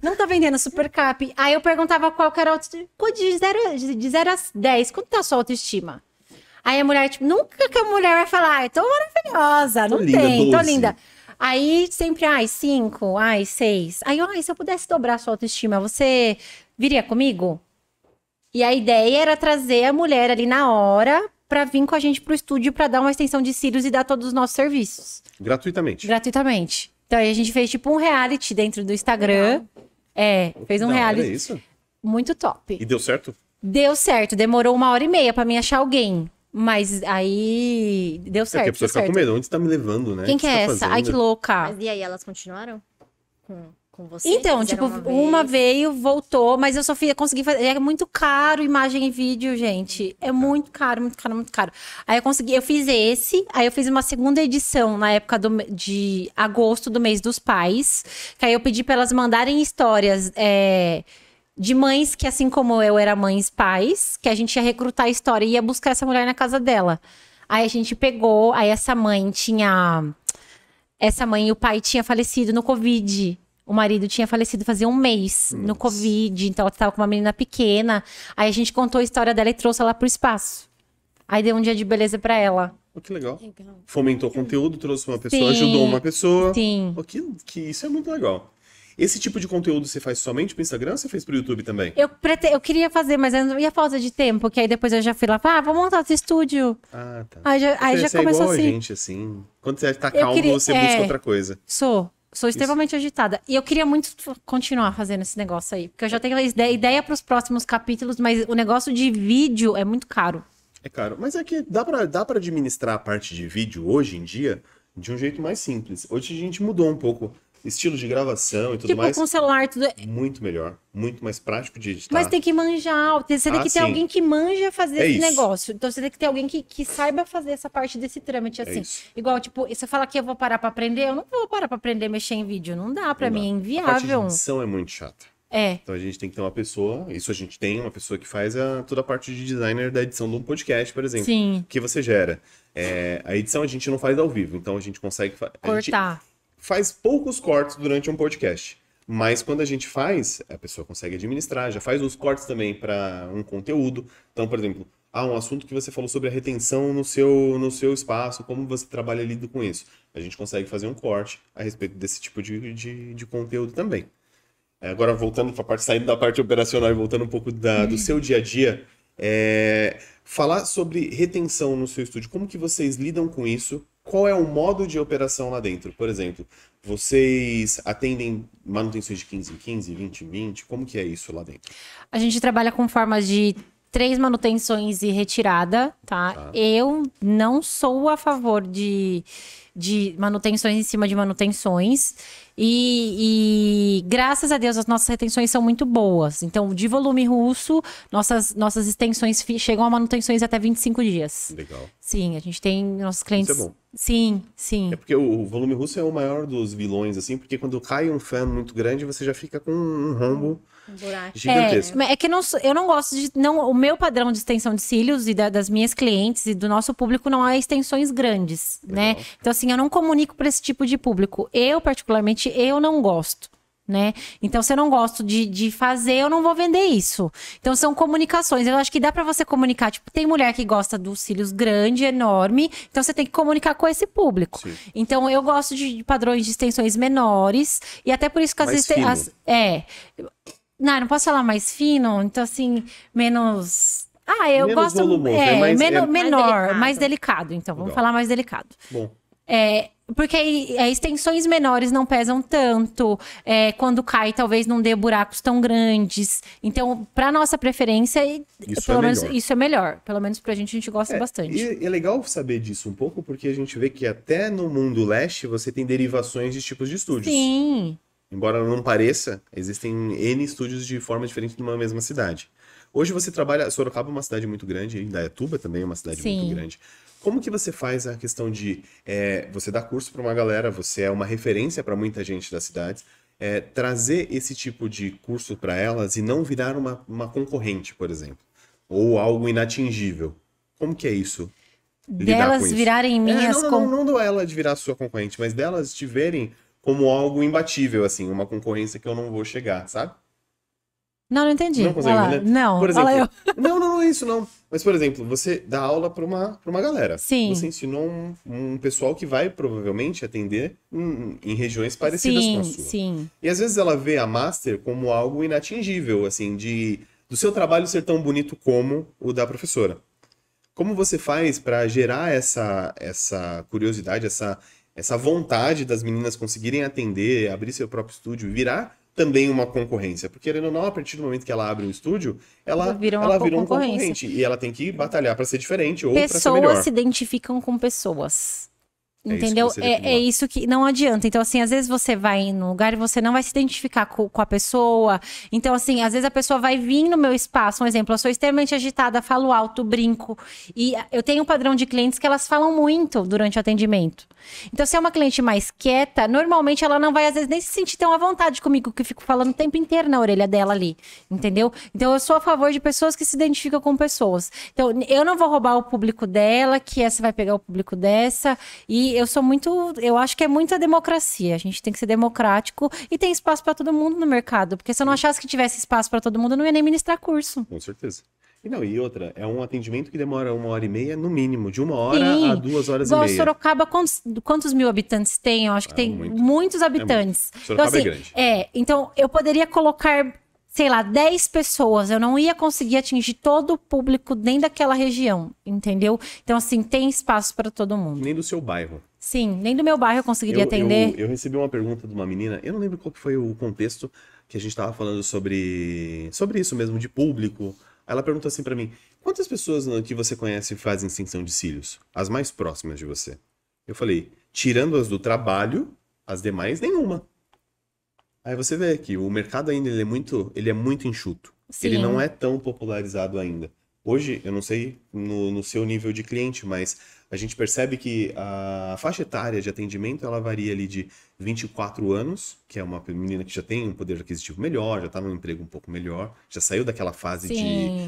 Não tô vendendo Supercap. Aí eu perguntava qual era a autoestima. de 0 de zero a 10, quanto tá a sua autoestima? Aí a mulher, tipo, nunca que a mulher vai falar, ai, tô maravilhosa, não tem, 12. tô linda. Aí sempre, ai, 5, ai, 6. Aí, ai, se eu pudesse dobrar a sua autoestima, você viria comigo? E a ideia era trazer a mulher ali na hora para vir com a gente pro estúdio para dar uma extensão de cílios e dar todos os nossos serviços. Gratuitamente. Gratuitamente. Então aí a gente fez tipo um reality dentro do Instagram. É, fez um Não, reality. Era isso? Muito top. E deu certo? Deu certo. Demorou uma hora e meia para mim achar alguém. Mas aí deu certo. É porque a pessoa fica com medo. Onde você tá me levando, né? Quem que, que é tá essa? Fazendo? Ai, que louca. Mas e aí, elas continuaram? Com com você? Então, tipo, uma, uma veio, voltou, mas eu só fui, consegui fazer. É muito caro imagem e vídeo, gente. É muito caro, muito caro, muito caro. Aí eu consegui, eu fiz esse, aí eu fiz uma segunda edição na época do, de agosto do mês dos pais. Que aí eu pedi pra elas mandarem histórias. É, de mães que, assim como eu, era mães pais, que a gente ia recrutar a história e ia buscar essa mulher na casa dela. Aí a gente pegou, aí essa mãe tinha. Essa mãe e o pai tinha falecido no Covid. O marido tinha falecido fazia um mês Nossa. no Covid, então ela estava com uma menina pequena. Aí a gente contou a história dela e trouxe ela pro espaço. Aí deu um dia de beleza para ela. Oh, que legal. legal. Fomentou conteúdo, trouxe uma pessoa, sim, ajudou uma pessoa. Sim. Oh, que, que isso é muito legal. Esse tipo de conteúdo você faz somente pro Instagram ou você fez pro YouTube também? Eu, prete... eu queria fazer, mas ia falta de tempo, que aí depois eu já fui lá, ah, vou montar outro estúdio. Ah, tá. Aí já, aí já é começou igual assim. A gente, assim. Quando você tá calmo, queria... você é... busca outra coisa. Sou. Sou extremamente Isso. agitada. E eu queria muito continuar fazendo esse negócio aí. Porque eu já tenho ideia, para os próximos capítulos, mas o negócio de vídeo é muito caro. É caro. Mas é que dá para dá administrar a parte de vídeo hoje em dia de um jeito mais simples. Hoje a gente mudou um pouco estilo de gravação e tudo tipo, mais. com celular tudo... É muito melhor, muito mais prático de editar. Mas tem que manjar, você tem ah, que ter sim. alguém que manja fazer é esse isso. negócio. Então você tem que ter alguém que, que saiba fazer essa parte desse trâmite, é assim. É Igual, tipo, você fala que eu vou parar pra aprender, eu não vou parar pra aprender a mexer em vídeo, não dá, pra não mim dá. é inviável. A edição é muito chata. É. Então a gente tem que ter uma pessoa, isso a gente tem, uma pessoa que faz a, toda a parte de designer da edição de um podcast, por exemplo. Sim. Que você gera. É, a edição a gente não faz ao vivo, então a gente consegue. Cortar. Gente, faz poucos cortes durante um podcast. Mas quando a gente faz, a pessoa consegue administrar, já faz os cortes também para um conteúdo. Então, por exemplo, há um assunto que você falou sobre a retenção no seu, no seu espaço, como você trabalha lido com isso. A gente consegue fazer um corte a respeito desse tipo de, de, de conteúdo também. É, agora, voltando para a parte, saindo da parte operacional e voltando um pouco da, do seu dia a dia, é, falar sobre retenção no seu estúdio, como que vocês lidam com isso qual é o modo de operação lá dentro? Por exemplo, vocês atendem manutenções de 15 em 15, 20 em 20? Como que é isso lá dentro? A gente trabalha com formas de três manutenções e retirada, tá? tá? Eu não sou a favor de, de manutenções em cima de manutenções. E, e, graças a Deus as nossas retenções são muito boas. Então, de volume russo, nossas, nossas extensões chegam a manutenções até 25 dias. Legal. Sim, a gente tem nossos clientes. Isso é bom. Sim, sim. É porque o volume russo é o maior dos vilões, assim, porque quando cai um fan muito grande, você já fica com um rombo Buraco. É, é que não, eu não gosto de. Não, o meu padrão de extensão de cílios e da, das minhas clientes e do nosso público não é extensões grandes, né? Legal. né? Então, assim, eu não comunico para esse tipo de público. Eu, particularmente, eu não gosto. Né? Então, se eu não gosto de, de fazer, eu não vou vender isso. Então, são comunicações. Eu acho que dá para você comunicar. Tipo, tem mulher que gosta dos cílios grande, enorme. Então, você tem que comunicar com esse público. Sim. Então, eu gosto de, padrões de extensões menores. E até por isso que às vezes. As, é. Não, não posso falar mais fino, então assim, menos. Ah, eu menos gosto. Volumoso, né? é, é, mais, men é... menor, mais delicado. mais delicado. então, vamos Legal. falar mais delicado. Bom. É, porque é, extensões menores não pesam tanto, é, quando cai talvez não dê buracos tão grandes. Então, para nossa preferência, isso é pelo é menos melhor. isso é melhor. Pelo menos pra gente a gente gosta é, bastante. E é legal saber disso um pouco, porque a gente vê que até no mundo leste você tem derivações de tipos de estúdios. Sim. Embora não pareça, existem N estúdios de forma diferente numa mesma cidade. Hoje você trabalha. Sorocaba é uma cidade muito grande, Indaiatuba é, também é uma cidade Sim. muito grande. Como que você faz a questão de. É, você dá curso para uma galera, você é uma referência para muita gente das cidades. É, trazer esse tipo de curso para elas e não virar uma, uma concorrente, por exemplo. Ou algo inatingível. Como que é isso? delas virarem minhas é, não, não, não, não do ela de virar sua concorrente, mas delas te verem como algo imbatível, assim, uma concorrência que eu não vou chegar, sabe? Não, não entendi. Não consegue, né? Não, por exemplo, eu. Não, não, não é isso, não. Mas, por exemplo, você dá aula para uma, uma galera. Sim. Você ensinou um, um pessoal que vai provavelmente atender em, em regiões parecidas sim, com a sua. Sim. E às vezes ela vê a master como algo inatingível, assim, de do seu trabalho ser tão bonito como o da professora. Como você faz para gerar essa, essa curiosidade, essa essa vontade das meninas conseguirem atender, abrir seu próprio estúdio, virar também uma concorrência. Porque, querendo ou não, a partir do momento que ela abre um estúdio, ela, vira, ela vira um concorrente. E ela tem que batalhar para ser diferente ou para ser melhor. Pessoas se identificam com pessoas. Entendeu? É isso, é, é isso, que não adianta. Então, assim, às vezes você vai um lugar e você não vai se identificar com, com, a pessoa. Então, assim, às vezes a pessoa vai vir no meu espaço. Um exemplo, eu sou extremamente agitada, falo alto, brinco. E eu tenho um padrão de clientes que elas falam muito durante o atendimento. Então, se é uma cliente mais quieta, normalmente ela não vai, às vezes, nem se sentir tão à vontade comigo, que eu fico falando o tempo inteiro na orelha dela ali. Entendeu? Então, eu sou a favor de pessoas que se identificam com pessoas. Então, eu não vou roubar o público dela, que essa vai pegar o público dessa. E eu sou muito. Eu acho que é muita democracia. A gente tem que ser democrático e tem espaço para todo mundo no mercado. Porque se eu não achasse que tivesse espaço para todo mundo, eu não ia nem ministrar curso. Com certeza. E não, e outra, é um atendimento que demora uma hora e meia, no mínimo, de uma hora Sim. a duas horas Igual e meia. Sorocaba, quantos, quantos, mil habitantes tem? Eu acho que é, tem muito. muitos habitantes. É muito. Sorocaba é então, assim, é grande. É, então eu poderia colocar sei lá, 10 pessoas, eu não ia conseguir atingir todo o público nem daquela região, entendeu? Então, assim, tem espaço para todo mundo. Nem do seu bairro. Sim, nem do meu bairro eu conseguiria eu, atender. Eu, eu, recebi uma pergunta de uma menina, eu não lembro qual foi o contexto que a gente estava falando sobre, sobre isso mesmo, de público. Ela perguntou assim para mim: quantas pessoas que você conhece fazem extinção de cílios? As mais próximas de você? Eu falei: tirando as do trabalho, as demais, nenhuma. Aí você vê que o mercado ainda ele é muito, ele é muito enxuto. Sim. Ele não é tão popularizado ainda. Hoje, eu não sei no, no, seu nível de cliente, mas a gente percebe que a faixa etária de atendimento ela varia ali de 24 anos, que é uma menina que já tem um poder aquisitivo melhor, já está num emprego um pouco melhor, já saiu daquela fase Sim.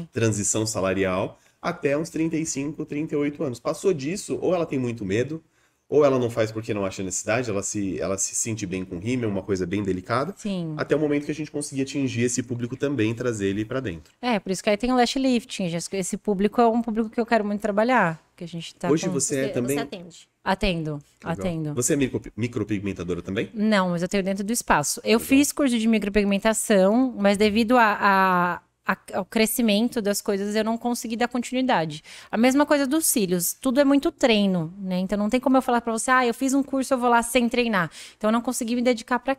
de transição salarial, até uns 35, 38 anos. Passou disso, ou ela tem muito medo, ou ela não faz porque não acha necessidade, ela se, ela se sente bem com rímel, uma coisa bem delicada. Sim. Até o momento que a gente conseguir atingir esse público também, trazer ele para dentro. É, por isso que aí tem o lash lifting. Esse público é um público que eu quero muito trabalhar. Que a gente tá Hoje com... você, é também. Você atende. Atendo, Legal. atendo. Você é micro, micropigmentadora também? Não, mas eu tenho dentro do espaço. Eu Legal. fiz curso de micropigmentação, mas devido a, a ao crescimento das coisas, eu não consegui dar continuidade. A mesma coisa dos cílios, tudo é muito treino, né? Então não tem como eu falar para você, ah, eu fiz um curso, eu vou lá sem treinar. Então eu não consegui me dedicar para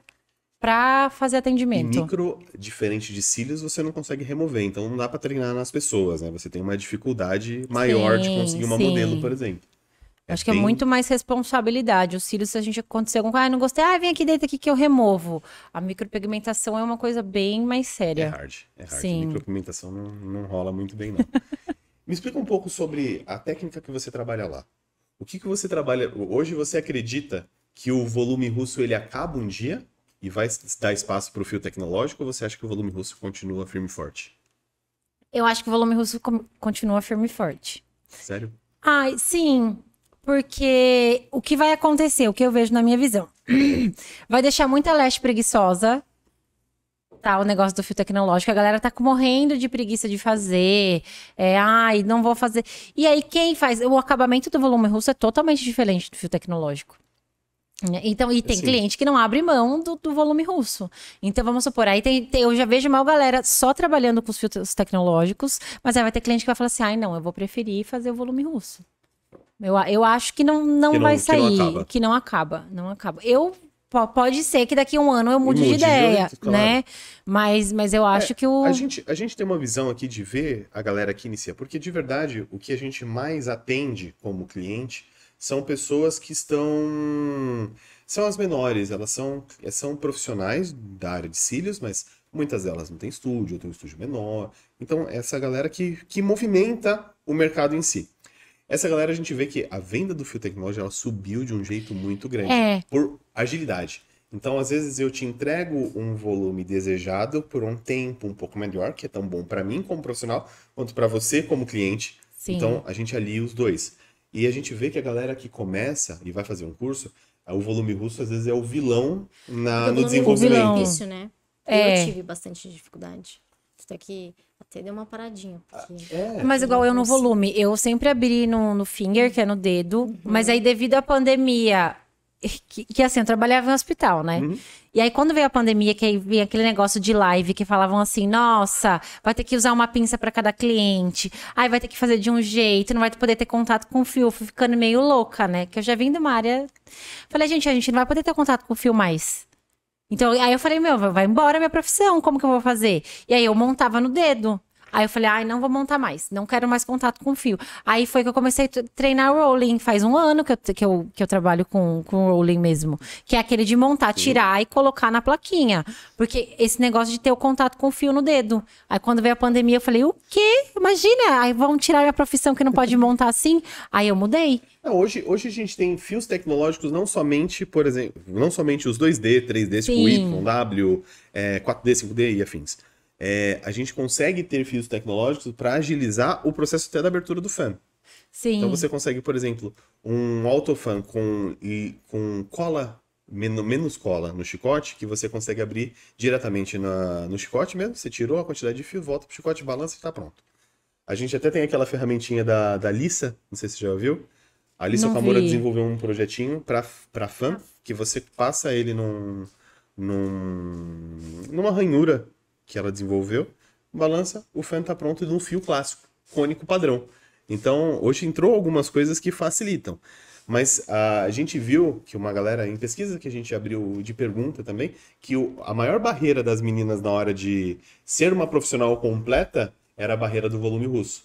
para fazer atendimento. E micro, diferente de cílios, você não consegue remover, então não dá para treinar nas pessoas, né? Você tem uma dificuldade maior sim, de conseguir uma sim. modelo, por exemplo. É acho que bem... é muito mais responsabilidade. Os cílios, se a gente acontecer alguma coisa, ah, não gostei, ah, vem aqui, dentro aqui que eu removo. A micropigmentação é uma coisa bem mais séria. É hard, é hard. Sim. A micropigmentação não, não rola muito bem, não. [laughs] Me explica um pouco sobre a técnica que você trabalha lá. O que, que você trabalha... Hoje você acredita que o volume russo ele acaba um dia e vai dar espaço para o fio tecnológico ou você acha que o volume russo continua firme e forte? Eu acho que o volume russo continua firme e forte. Sério? Ah, sim. Porque o que vai acontecer, o que eu vejo na minha visão, [clears throat] vai deixar muita leste preguiçosa, tá? O negócio do fio tecnológico. A galera tá morrendo de preguiça de fazer. É, ai, não vou fazer. E aí, quem faz? O acabamento do volume russo é totalmente diferente do fio tecnológico. Então, e tem Sim. cliente que não abre mão do, do, volume russo. Então, vamos supor, aí tem, tem, eu já vejo mal galera só trabalhando com os filtros tecnológicos, mas aí vai ter cliente que vai falar assim: ai, não, eu vou preferir fazer o volume russo. Eu, eu acho que não, não, que não vai sair, que não, que não, acaba, não acaba. Eu pode ser que daqui a um ano eu mude, mude de ideia, de... né? Mas, mas eu acho é, que o a gente a gente tem uma visão aqui de ver a galera que inicia, porque de verdade o que a gente mais atende como cliente são pessoas que estão são as menores, elas são são profissionais da área de cílios, mas muitas delas não têm estúdio, ou têm um estúdio menor. Então essa galera que que movimenta o mercado em si. Essa galera a gente vê que a venda do fio tecnológico ela subiu de um jeito muito grande é. por agilidade. Então, às vezes eu te entrego um volume desejado por um tempo um pouco melhor, que é tão bom para mim como profissional, quanto para você como cliente. Sim. Então, a gente alia os dois. E a gente vê que a galera que começa e vai fazer um curso, é, o volume russo às vezes é o vilão na, o no desenvolvimento. Vilão. Isso, né? É. Eu tive bastante dificuldade. Até que até deu uma paradinha. Porque... Ah, é, mas igual eu no volume, eu sempre abri no, no finger, que é no dedo, uhum. mas aí devido à pandemia, que, que, assim, eu trabalhava em hospital, né? Uhum. E aí, quando veio a pandemia, que aí vinha aquele negócio de live que falavam assim: nossa, vai ter que usar uma pinça para cada cliente, aí vai ter que fazer de um jeito, não vai poder ter contato com o fio. Fui ficando meio louca, né? Que eu já vim de uma área. Falei, gente, a gente não vai poder ter contato com o fio mais. Então, aí eu falei, meu, vai embora minha profissão, como que eu vou fazer? E aí eu montava no dedo. Aí eu falei, ai, não vou montar mais, não quero mais contato com fio. Aí foi que eu comecei a treinar rolling, faz um ano que eu, que eu, que eu trabalho com, com rolling mesmo, que é aquele de montar, tirar e colocar na plaquinha. Porque esse negócio de ter o contato com fio no dedo. Aí quando veio a pandemia, eu falei, o quê? Imagina, aí vão tirar minha profissão que não pode [laughs] montar assim. Aí eu mudei. Hoje, hoje a gente tem fios tecnológicos não somente, por exemplo, não somente os 2D, 3D, tipo Sim. tipo Y, W, é, 4D, 5D e afins é, a gente consegue ter fios tecnológicos para agilizar o processo até da abertura do fan. Sim. Então você consegue, por exemplo, um autofan com, e, com cola, men menos cola no chicote, que você consegue abrir diretamente na, no chicote mesmo. Você tirou a quantidade de fio, volta pro chicote, balança e está pronto. A gente até tem aquela ferramentinha da, da Lissa, não sei se você já viu. A Lissa Camora desenvolveu um projetinho para fã, ah. que você passa ele num, num, numa ranhura que ela desenvolveu, balança, o feno está pronto de um fio clássico, cônico padrão. Então, hoje entrou algumas coisas que facilitam. Mas ah, a gente viu que uma galera, em pesquisa que a gente abriu de pergunta também, que o, a maior barreira das meninas na hora de ser uma profissional completa era a barreira do volume russo.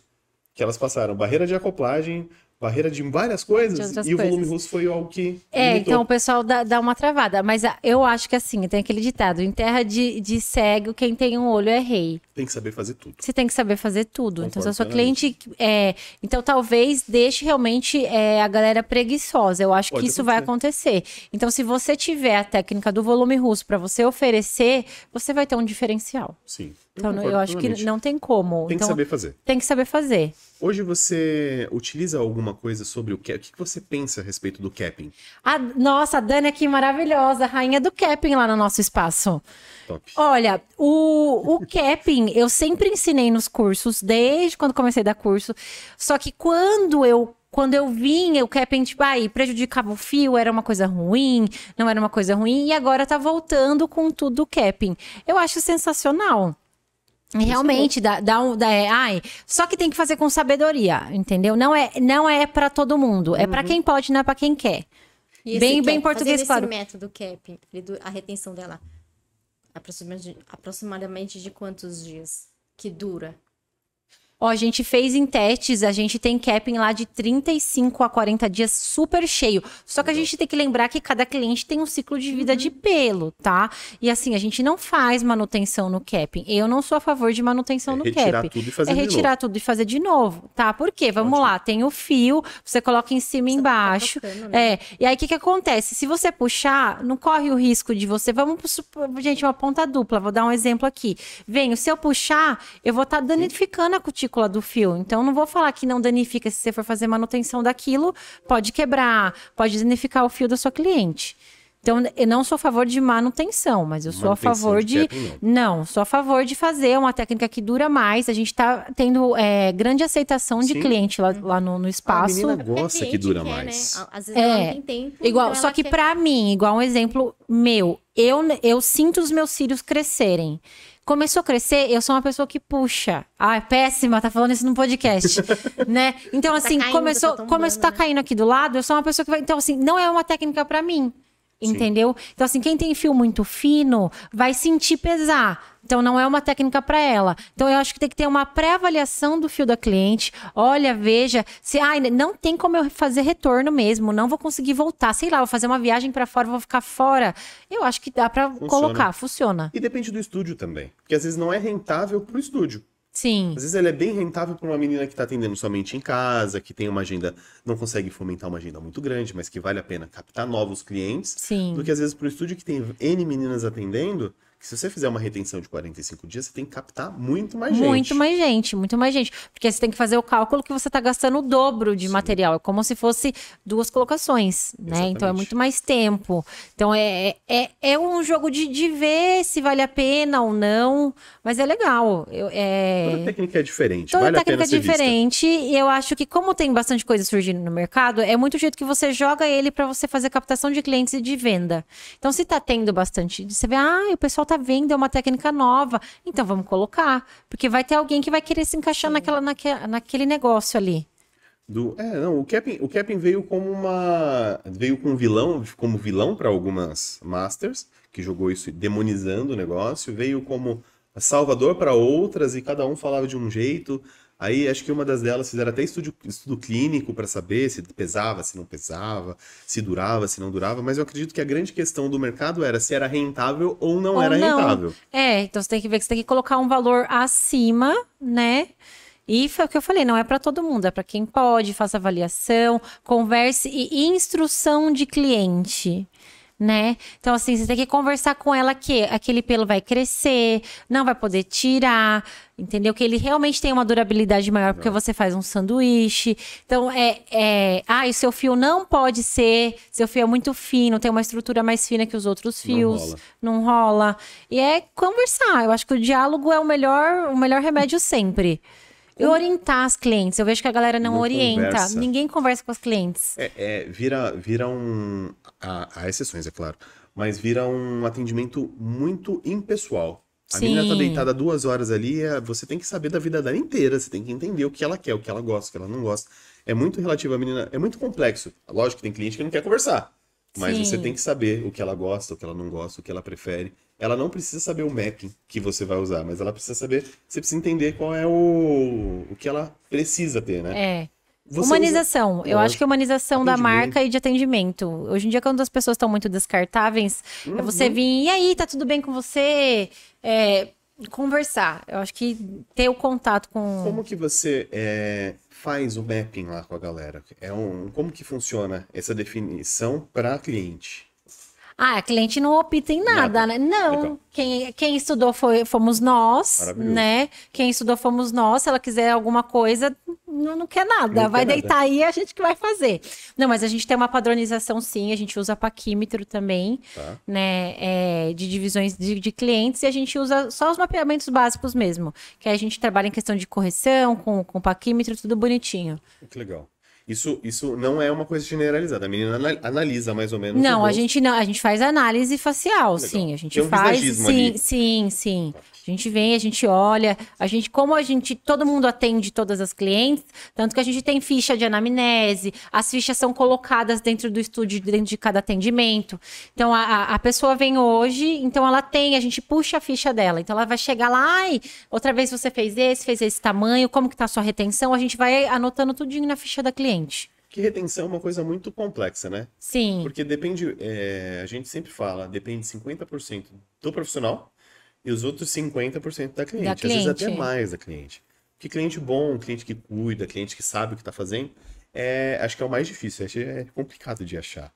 Que elas passaram barreira de acoplagem, barreira de várias coisas de e coisas. o volume russo foi algo que. É, limitou. então o pessoal dá, dá, uma travada. Mas ah, eu acho que assim, tem aquele ditado: em terra de, de cego, quem tem um olho é rei. Tem que saber fazer tudo. Você tem que saber fazer tudo. então, se a sua cliente. É, então, talvez deixe realmente é, a galera preguiçosa. Eu acho Pode que isso acontecer. vai acontecer. Então, se você tiver a técnica do volume russo para você oferecer, você vai ter um diferencial. Sim. Então, eu, eu acho que não tem como. Tem então, que saber fazer. Tem que saber fazer. Hoje você utiliza alguma coisa sobre o cap? O que você pensa a respeito do capping? A, nossa, a Dani aqui maravilhosa, rainha do capping lá no nosso espaço. Top. Olha, o, o capping eu sempre ensinei nos cursos, desde quando comecei a dar curso. Só que quando eu quando eu vinha, o capping, tipo, aí prejudicava o fio, era uma coisa ruim, não era uma coisa ruim, e agora tá voltando com tudo o capping. Eu acho sensacional. Realmente, dá, dá um. Dá, é, ai, só que tem que fazer com sabedoria, entendeu? Não é, não é para todo mundo. É uhum. para quem pode, não é para quem quer. E bem, cap, bem português, claro. Esse método CAP, a retenção dela, aproximadamente de quantos dias que dura? Ó, a gente fez em testes, a gente tem capping lá de 35 a 40 dias super cheio. Só que a gente tem que lembrar que cada cliente tem um ciclo de vida uhum. de pelo, tá? E assim, a gente não faz manutenção no capping. Eu não sou a favor de manutenção é no retirar capping. Tudo e fazer é retirar tudo e fazer de novo, tá? Por quê? Vamos lá, tem o fio, você coloca em cima e embaixo. Tá tocando, né? É. E aí o que que acontece? Se você puxar, não corre o risco de você, vamos gente, uma ponta dupla, vou dar um exemplo aqui. vem se eu puxar, eu vou estar tá danificando a cutícula partícula do fio. Então, não vou falar que não danifica se você for fazer manutenção daquilo, pode quebrar, pode danificar o fio da sua cliente. Então, eu não sou a favor de manutenção, mas eu sou manutenção a favor de. de... Não. não, sou a favor de fazer uma técnica que dura mais. A gente está tendo é, grande aceitação Sim. de cliente lá, uhum. lá no, no, espaço. A menina gosta é que dura quer, mais. Né? Às vezes é, ela tem tempo. Então igual, só que quer... para mim, igual um exemplo meu, eu, eu sinto os meus cílios crescerem começou a crescer, eu sou uma pessoa que puxa. Ah, é péssima, tá falando isso num podcast, [laughs] né? Então, tá assim, tá caindo, começou, tombando, começou, tá né? caindo aqui do lado, eu sou uma pessoa que vai... Então, assim, não é uma técnica para mim entendeu? Sim. Então, assim, quem tem fio muito fino vai sentir pesar. Então, não é uma técnica para ela. Então, eu acho que tem que ter uma pré-avaliação do fio da cliente. Olha, veja, se ai, não tem como eu fazer retorno mesmo, não vou conseguir voltar. Sei lá, vou fazer uma viagem para fora, vou ficar fora. Eu acho que dá para colocar, funciona. E depende do estúdio também. Porque às vezes não é rentável pro estúdio. Sim. Às vezes ela é bem rentável para uma menina que está atendendo somente em casa, que tem uma agenda, não consegue fomentar uma agenda muito grande, mas que vale a pena captar novos clientes. Sim. Do que às vezes para o estúdio que tem N meninas atendendo, porque se você fizer uma retenção de 45 dias, você tem que captar muito mais gente. Muito mais gente, muito mais gente. Porque você tem que fazer o cálculo que você está gastando o dobro de Sim. material. É como se fosse duas colocações, né? Exatamente. Então é muito mais tempo. Então é, é, é um jogo de, de ver se vale a pena ou não, mas é legal. Eu, é... Toda técnica é diferente. Toda vale técnica é diferente. Vista. E eu acho que, como tem bastante coisa surgindo no mercado, é muito o jeito que você joga ele para você fazer captação de clientes e de venda. Então, se está tendo bastante, você vê, ah, o pessoal tá está vendo, é uma técnica nova. Então vamos colocar. Porque vai ter alguém que vai querer se encaixar naquela, naque, naquele negócio ali. Do, é, não, o Capin, o Captain veio como uma. veio com vilão, como vilão para algumas Masters, que jogou isso demonizando o negócio, veio como salvador para outras e cada um falava de um jeito. Aí acho que uma das delas fizeram até estudo, estudo clínico para saber se pesava, se não pesava, se durava, se não durava, mas eu acredito que a grande questão do mercado era se era rentável ou não ou era não. rentável. É, então você tem que ver que você tem que colocar um valor acima, né? E foi o que eu falei, não é para todo mundo, é para quem pode, faça avaliação, converse e instrução de cliente né? Então, assim, você tem que conversar com ela que aquele pelo vai crescer, não vai poder tirar, entendeu? Que ele realmente tem uma durabilidade maior porque você faz um sanduíche. Então, é. é ah, e seu fio não pode ser. Seu fio é muito fino, tem uma estrutura mais fina que os outros fios. Não rola. Não rola. E é conversar. Eu acho que o diálogo é o melhor, o melhor remédio sempre. E orientar as clientes. Eu vejo que a galera não, não orienta. Conversa. Ninguém conversa com as clientes. É, é vira, vira um. Há, exceções, é claro. Mas vira um atendimento muito impessoal. A Sim. menina tá deitada duas horas ali, é, você tem que saber da vida dela inteira, você tem que entender o que ela quer, o que ela gosta, o que ela não gosta. É muito relativo à menina, é muito complexo. Lógico que tem cliente que não quer conversar. Mas Sim. você tem que saber o que ela gosta, o que ela não gosta, o que ela prefere ela não precisa saber o mapping que você vai usar, mas ela precisa saber, você precisa entender qual é o, o que ela precisa ter, né? É. Você humanização. Usa... Eu acho que humanização da marca e de atendimento. Hoje em dia, quando as pessoas estão muito descartáveis, é uhum. é você vir, e aí, tá tudo bem com você? É, conversar. Eu acho que ter o contato com. Como que você é, faz o mapping lá com a galera? É um, como que funciona essa definição para cliente? Ah, a cliente não opta em nada, nada. né? Não. Então. Quem, quem estudou foi, fomos nós, né? Quem estudou fomos nós. Se ela quiser alguma coisa, não, não quer nada. Não vai quer deitar nada. aí, a gente que vai fazer. Não, mas a gente tem uma padronização, sim. A gente usa paquímetro também, tá. né? É, de divisões de, de, clientes. E a gente usa só os mapeamentos básicos mesmo. Que a gente trabalha em questão de correção, com, com paquímetro, tudo bonitinho. Que legal. Isso, isso não é uma coisa generalizada. A menina analisa mais ou menos. Não, a gente não, a gente faz análise facial, Legal. sim, a gente Tem um faz. Sim, ali. sim, sim. Tá. A gente vem, a gente olha, a gente, como a gente, todo mundo atende todas as clientes, tanto que a gente tem ficha de anamnese, as fichas são colocadas dentro do estúdio, dentro de cada atendimento. Então, a, a pessoa vem hoje, então ela tem, a gente puxa a ficha dela. Então, ela vai chegar lá, ai, outra vez você fez esse, fez esse tamanho, como que tá a sua retenção? A gente vai anotando tudinho na ficha da cliente. Que retenção é uma coisa muito complexa, né? Sim. Porque depende, é, a gente sempre fala, depende 50% do profissional, e os outros 50% da cliente. Da Às cliente. vezes até mais da cliente. Porque cliente bom, cliente que cuida, cliente que sabe o que está fazendo, é, acho que é o mais difícil, acho é complicado de achar.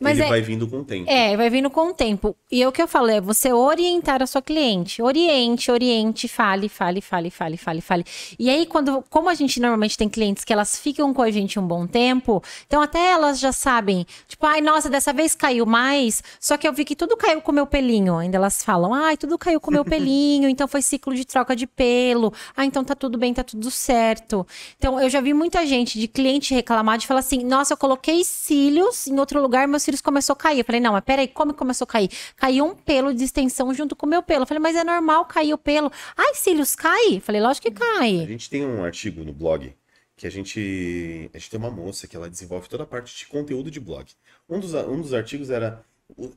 Mas Ele é, vai vindo com o tempo. É, vai vindo com o tempo. E é o que eu falo é você orientar a sua cliente. Oriente, oriente, fale, fale, fale, fale, fale, fale. E aí, quando, como a gente normalmente tem clientes que elas ficam com a gente um bom tempo, então até elas já sabem, tipo, ai, nossa, dessa vez caiu mais, só que eu vi que tudo caiu com o meu pelinho. Ainda elas falam, ai, tudo caiu com o meu pelinho, então foi ciclo de troca de pelo, ah, então tá tudo bem, tá tudo certo. Então, eu já vi muita gente de cliente reclamar reclamado e falar assim: nossa, eu coloquei cílios em outro lugar, meus cílios começou a cair. Eu falei, não, mas peraí, como começou a cair? Caiu um pelo de extensão junto com o meu pelo. Eu falei, mas é normal cair o pelo. Ai, cílios cai? Eu falei, lógico que uhum. cai. A gente tem um artigo no blog que a gente. A gente tem uma moça que ela desenvolve toda a parte de conteúdo de blog. Um dos, um dos artigos era.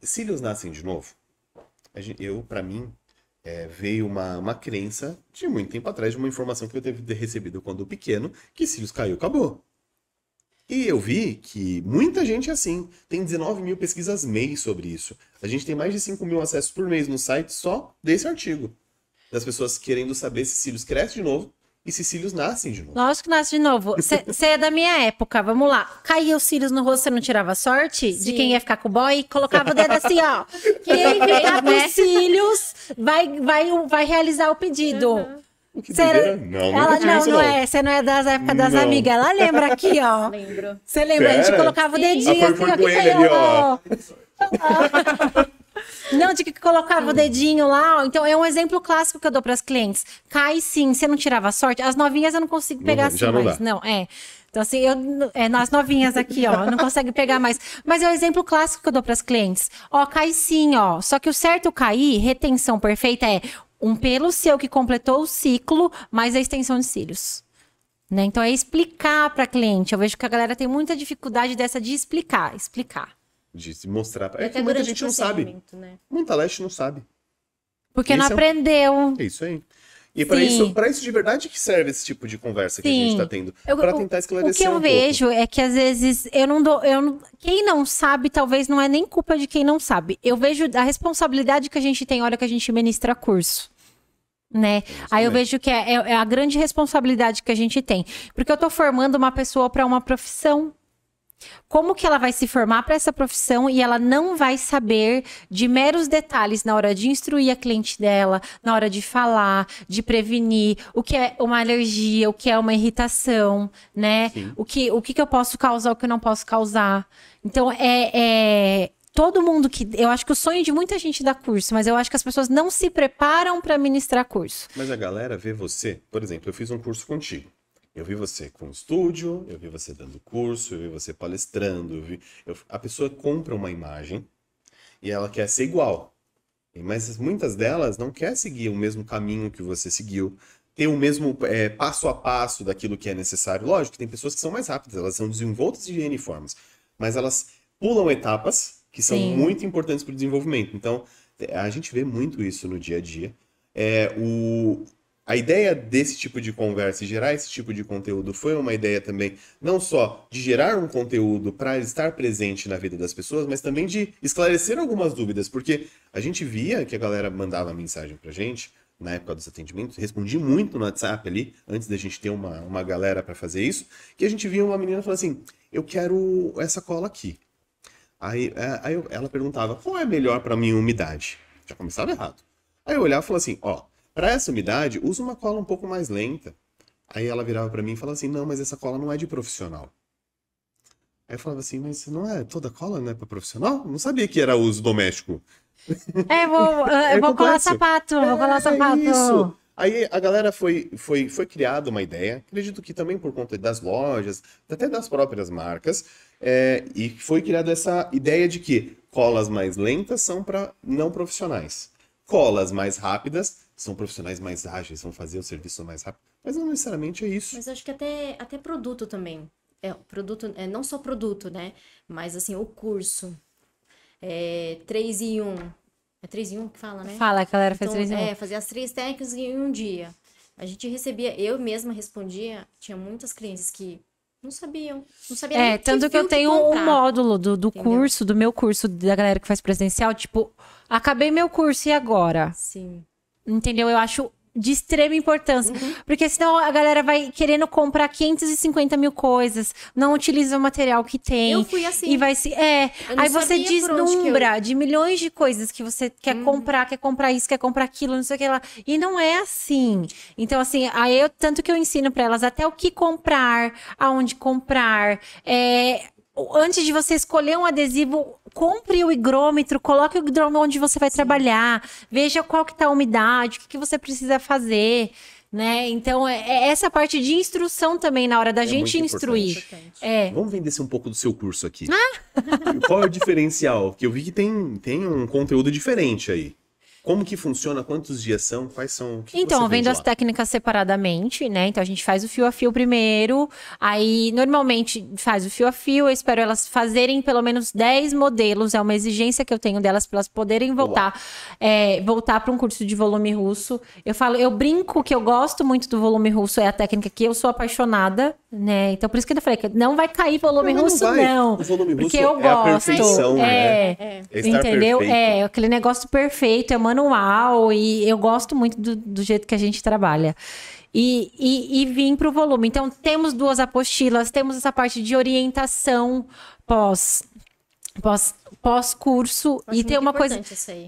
Cílios nascem de novo? Gente, eu, para mim, é, veio uma, uma crença de muito tempo atrás, de uma informação que eu teve recebido quando pequeno, que cílios caiu, acabou. E eu vi que muita gente é assim. Tem 19 mil pesquisas mês sobre isso. A gente tem mais de 5 mil acessos por mês no site só desse artigo. Das pessoas querendo saber se cílios crescem de novo e se cílios nascem de novo. Lógico que nasce de novo. Você [laughs] é da minha época, vamos lá. Caía os cílios no rosto, você não tirava sorte Sim. de quem ia ficar com o boy? Colocava o dedo assim, ó. [laughs] Quem ficar com né? cílios vai, vai, vai realizar o pedido. Uhum que Cê... Não, ela, não, isso, não, não é. Você não é das épocas das não. amigas. Ela lembra aqui, ó. Lembro. Você lembra? Pera? A gente colocava o dedinho ah, foi, assim, ó, ali, ó. Não, de que colocava hum. o dedinho lá. Então, é um exemplo clássico que eu dou para as clientes. Cai sim, você não tirava sorte. As novinhas eu não consigo pegar não, assim não mais. Dá. Não, é. Então, assim, eu, é, nas novinhas aqui, ó, não consegue pegar mais. Mas é um exemplo clássico que eu dou para as clientes. Ó, cai sim, ó. Só que o certo cair, retenção perfeita, é um pelo seu que completou o ciclo, mais a extensão de cílios. Né? Então, é explicar para cliente. Eu vejo que a galera tem muita dificuldade dessa de explicar, explicar. De mostrar. para É que é muita gente não sabe. Né? Muita leste não sabe. Porque Esse não é aprendeu. um... é isso aí. E para isso, para isso de verdade que serve esse tipo de conversa Sim. que a gente está tendo, para tentar esclarecer. O que eu um vejo pouco. é que às vezes eu não dou, eu não, quem não sabe talvez não é nem culpa de quem não sabe. Eu vejo a responsabilidade que a gente tem, hora que a gente ministra curso né? Aí eu vejo que é, é, é, a grande responsabilidade que a gente tem. Porque eu estou formando uma pessoa para uma profissão. Como que ela vai se formar para essa profissão e ela não vai saber de meros detalhes na hora de instruir a cliente dela, na hora de falar, de prevenir o que é uma alergia, o que é uma irritação, né? Sim. O que o que, que eu posso causar, o que eu não posso causar. Então é, é todo mundo que. Eu acho que o sonho de muita gente dá curso, mas eu acho que as pessoas não se preparam para ministrar curso. Mas a galera vê você, por exemplo, eu fiz um curso contigo. Eu vi você com o estúdio, eu vi você dando curso, eu vi você palestrando. Eu vi... Eu... A pessoa compra uma imagem e ela quer ser igual. Mas muitas delas não quer seguir o mesmo caminho que você seguiu, ter o mesmo é, passo a passo daquilo que é necessário. Lógico, tem pessoas que são mais rápidas, elas são desenvoltas de uniformes, mas elas pulam etapas que são Sim. muito importantes para o desenvolvimento. Então, a gente vê muito isso no dia a dia. É, o, a ideia desse tipo de conversa e gerar esse tipo de conteúdo foi uma ideia também, não só de gerar um conteúdo para estar presente na vida das pessoas, mas também de esclarecer algumas dúvidas, porque a gente via que a galera mandava mensagem para gente na época dos atendimentos, respondi muito no WhatsApp ali, antes da gente ter uma, uma galera para fazer isso, que a gente via uma menina falando assim: Eu quero essa cola aqui. Aí, é, aí ela perguntava: Qual é melhor para mim umidade? Já começava errado. Aí eu olhava e falava assim: Ó. Oh, para essa umidade, usa uma cola um pouco mais lenta. Aí ela virava para mim e falava assim: Não, mas essa cola não é de profissional. Aí eu falava assim: Mas não é toda cola, não é para profissional? Não sabia que era uso doméstico. É, vou, [laughs] é eu vou colar sapato, vou colar sapato. Isso. Aí a galera foi, foi, foi criada uma ideia, acredito que também por conta das lojas, até das próprias marcas, é, e foi criada essa ideia de que colas mais lentas são para não profissionais, colas mais rápidas são profissionais mais ágeis, vão fazer o serviço mais rápido. Mas não necessariamente é isso. Mas acho que até, até produto também. É, produto, é, não só produto, né? Mas assim, o curso. É, 3 em 1. É 3 em 1 que fala, né? Fala, a galera faz então, 3 em 1. É, fazer as três técnicas em um dia. A gente recebia, eu mesma respondia, tinha muitas clientes que não sabiam. Não sabiam É, tanto que eu tenho comprar. um módulo do, do curso, do meu curso, da galera que faz presencial, tipo, acabei meu curso e agora? Sim. Entendeu? Eu acho de extrema importância. Uhum. Porque senão a galera vai querendo comprar 550 mil coisas, não utiliza o material que tem. Eu fui assim. E vai se. É. Aí você deslumbra eu... de milhões de coisas que você quer uhum. comprar, quer comprar isso, quer comprar aquilo, não sei o que lá. E não é assim. Então, assim, aí eu, tanto que eu ensino para elas até o que comprar, aonde comprar, é, antes de você escolher um adesivo, compre o higrômetro, coloque o higrômetro onde você vai Sim. trabalhar, veja qual que tá a umidade, o que, que você precisa fazer, né? Então, é, é essa parte de instrução também na hora da é gente instruir. É. Vamos vender um pouco do seu curso aqui. Ah? qual é o diferencial? Porque eu vi que tem, tem um conteúdo diferente aí. Como que funciona? Quantos dias são? Quais são? Que então, vendo as técnicas separadamente, né? Então a gente faz o fio a fio primeiro, aí normalmente faz o fio a fio, eu espero elas fazerem pelo menos 10 modelos, é uma exigência que eu tenho delas para elas poderem voltar é, voltar para um curso de volume russo. Eu falo, eu brinco que eu gosto muito do volume russo, é a técnica que eu sou apaixonada, né? Então por isso que eu falei que não vai cair volume não, russo, não. não o volume russo porque eu é gosto. A é, né? é. é. é entendeu? É, perfeito. É aquele negócio perfeito, é manual e eu gosto muito do, do jeito que a gente trabalha. E, e, e vim para o volume. Então, temos duas apostilas, temos essa parte de orientação pós, pós pós-curso e ter uma coisa.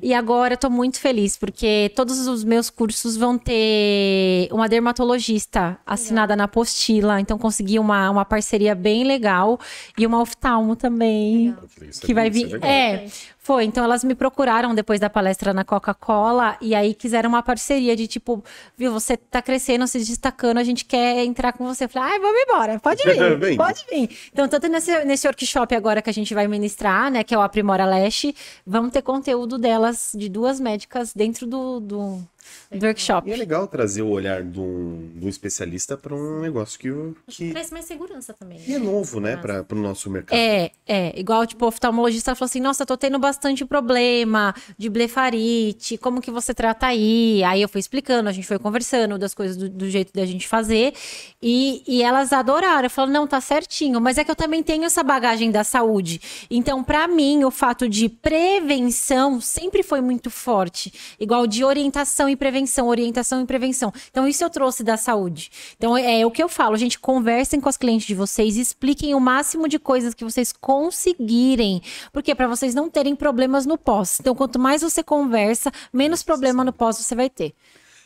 E agora eu tô muito feliz porque todos os meus cursos vão ter uma dermatologista assinada legal. na apostila, então consegui uma, uma parceria bem legal e uma oftalmo também legal. É que vai é vir. É, foi, então elas me procuraram depois da palestra na Coca-Cola e aí quiseram uma parceria de tipo, viu, você tá crescendo, se destacando, a gente quer entrar com você. Eu falei, ah, vamos embora, pode [laughs] vir, pode vir. Então, tanto nesse, nesse workshop agora que a gente vai ministrar, né, que é o Aprimora Leste, vamos ter conteúdo delas, de duas médicas, dentro do, do do workshop. E é legal trazer o olhar de um especialista para um negócio que, que... Traz mais segurança também. E é né? novo, né, para o nosso mercado. É, é. Igual, tipo, o oftalmologista falou assim, nossa, tô tendo bastante problema de blefarite, como que você trata aí? Aí eu fui explicando, a gente foi conversando das coisas do, do jeito da gente fazer. E, e elas adoraram. Falaram, não, tá certinho. Mas é que eu também tenho essa bagagem da saúde. Então, para mim, o fato de prevenção sempre foi muito forte. Igual de orientação e prevenção, orientação em prevenção. Então, isso eu trouxe da saúde. Então, é, é o que eu falo, gente, conversem com as clientes de vocês, expliquem o máximo de coisas que vocês conseguirem. Porque é para vocês não terem problemas no pós. Então, quanto mais você conversa, menos problema no pós você vai ter.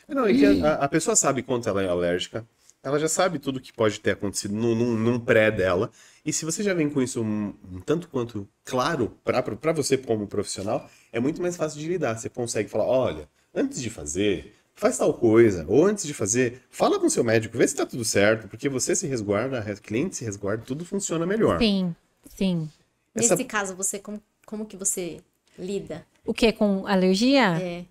Não, a, a pessoa sabe quanto ela é alérgica, ela já sabe tudo que pode ter acontecido num, num, num pré dela. E se você já vem com isso um, um tanto quanto claro para você como profissional, é muito mais fácil de lidar. Você consegue falar, olha, antes de fazer, faz tal coisa, ou antes de fazer, fala com seu médico, vê se está tudo certo, porque você se resguarda, a cliente se resguarda, tudo funciona melhor. Sim, sim. Essa... Nesse caso, você como, como que você lida? O que com alergia? É.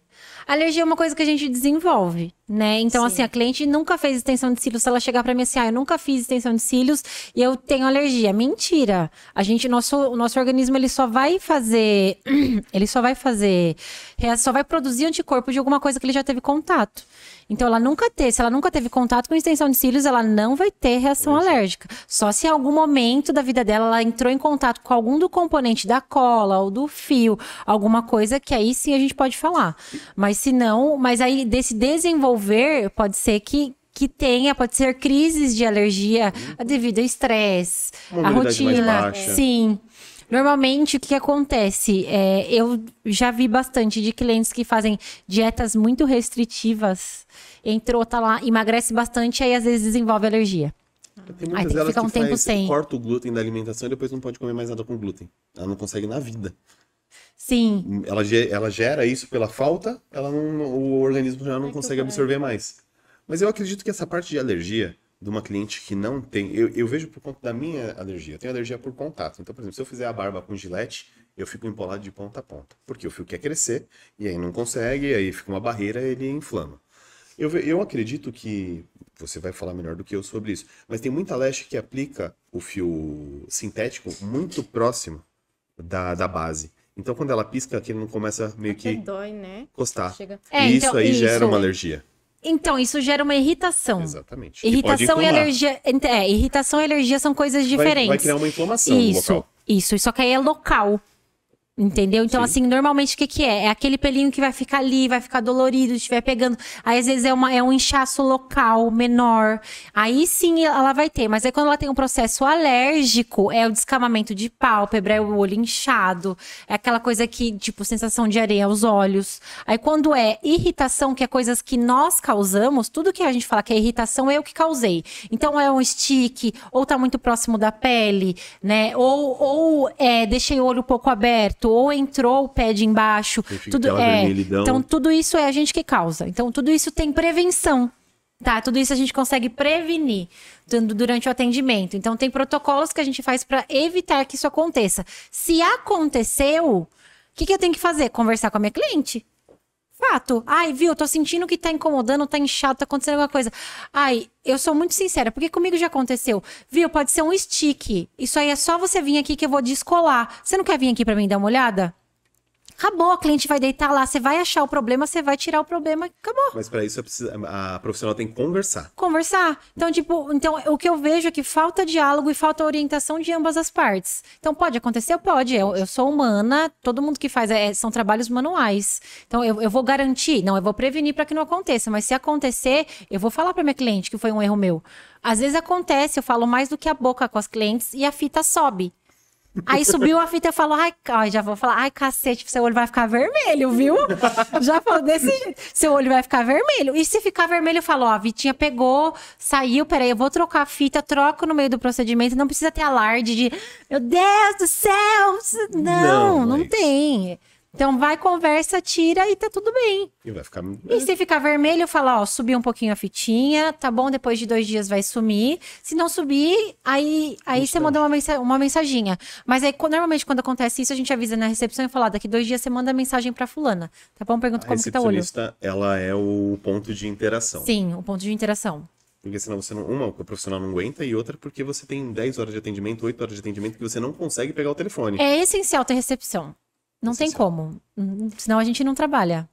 Alergia é uma coisa que a gente desenvolve, né? Então, assim, Sim. assim, a cliente nunca fez extensão de cílios. Se ela chegar para mim assim, ah, eu nunca fiz extensão de cílios e eu tenho alergia. Mentira! A gente, nosso, o nosso organismo, ele só vai fazer. [clears throat] ele só vai fazer. Só vai produzir anticorpo de alguma coisa que ele já teve contato. Então, ela nunca teve, se ela nunca teve contato com extensão de cílios, ela não vai ter reação alérgica. Só se em algum momento da vida dela ela entrou em contato com algum do componente da cola ou do fio, alguma coisa que aí sim a gente pode falar. Mas se não, mas aí desse desenvolver, pode ser que, que tenha, pode ser crises de alergia uhum. devido ao estresse, à rotina. Sim. Normalmente, o que acontece? É, eu já vi bastante de clientes que fazem dietas muito restritivas, entrou, tá lá, emagrece bastante, aí às vezes desenvolve alergia. Tem aí tem que, ficar um que tempo faz, sem. corta o glúten da alimentação e depois não pode comer mais nada com glúten. Ela não consegue na vida. Sim. Ela, ela gera isso pela falta, ela não, o organismo já não é consegue absorver mais. Mas eu acredito que essa parte de alergia de uma cliente que não tem. Eu, eu vejo por conta da minha alergia. Eu tenho alergia por contato. Então, por exemplo, se eu fizer a barba com gilete, eu fico empolado de ponta a ponta. Porque o fio quer crescer, e aí não consegue, aí fica uma barreira e ele inflama. Eu, eu acredito que. Você vai falar melhor do que eu sobre isso. Mas tem muita leste que aplica o fio sintético muito próximo da, da base. Então, quando ela pisca, aquilo não começa meio Até que dói, né? encostar. Chega... É, isso então, aí isso... gera uma alergia. Então, isso gera uma irritação. Exatamente. Irritação e alergia. É, irritação e alergia são coisas diferentes. Vai, vai criar uma inflamação isso, no local. Isso, só que aí é local. Entendeu? Então, Sim. assim, normalmente o que, que é? É aquele pelinho que vai ficar ali, vai ficar dolorido, estiver pegando. Aí, às vezes, é, uma, é um inchaço local, menor. Aí sim ela vai ter. Mas aí é quando ela tem um processo alérgico, é o descamamento de pálpebra, é o olho inchado, é aquela coisa que, tipo, sensação de areia aos olhos. Aí quando é irritação, que é coisas que nós causamos, tudo que a gente fala que é irritação é eu que causei. Então é um stick, ou tá muito próximo da pele, né? Ou, ou é, deixei o olho um pouco aberto. Ou entrou o de embaixo. Tudo, é, então, tudo isso é a gente que causa. Então, tudo isso tem prevenção. Tá, tudo isso a gente consegue prevenir durante o atendimento. Então, tem protocolos que a gente faz para evitar que isso aconteça. Se aconteceu, o que, que eu tenho que fazer? Conversar com a minha cliente fato. Ai, viu, tô sentindo que tá incomodando, tá inchado, tá acontecendo alguma coisa. Ai, eu sou muito sincera, porque comigo já aconteceu. Viu, pode ser um stick. Isso aí é só você vir aqui que eu vou descolar. Você não quer vir aqui para mim dar uma olhada? Acabou, a cliente vai deitar lá, você vai achar o problema, você vai tirar o problema, acabou. Mas para isso a profissional tem que conversar. Conversar. Então, tipo, então o que eu vejo é que falta diálogo e falta orientação de ambas as partes. Então, pode acontecer? Pode. Eu, eu sou humana, todo mundo que faz é, é são trabalhos manuais. Então, eu, eu vou garantir, não, eu vou prevenir para que não aconteça, mas se acontecer, eu vou falar para minha cliente que foi um erro meu. Às vezes acontece, eu falo mais do que a boca com as clientes e a fita sobe. Aí subiu a fita e falou, ai, já vou falar, ai, cacete, seu olho vai ficar vermelho, viu? [laughs] já falou desse jeito, seu olho vai ficar vermelho. E se ficar vermelho, eu falo, ó, a Vitinha pegou, saiu, peraí, eu vou trocar a fita, troco no meio do procedimento, não precisa ter alarde de, meu Deus do céu, não, não, mas... não tem. Então vai, conversa, tira e tá tudo bem. E vai ficar. E se ficar vermelho, fala, ó, subir um pouquinho a fitinha, tá bom, depois de dois dias vai sumir. Se não subir, aí, aí você manda uma, mensa uma mensaginha. Mas aí, normalmente, quando acontece isso, a gente avisa na recepção e fala, daqui dois dias você manda mensagem pra fulana. Tá bom? Pergunta como que tá o olho. Ela é o ponto de interação. Sim, o ponto de interação. Porque senão você não. Uma, o profissional não aguenta, e outra, porque você tem 10 horas de atendimento, 8 horas de atendimento, que você não consegue pegar o telefone. É essencial ter recepção. Não tem como. Senão a gente não trabalha.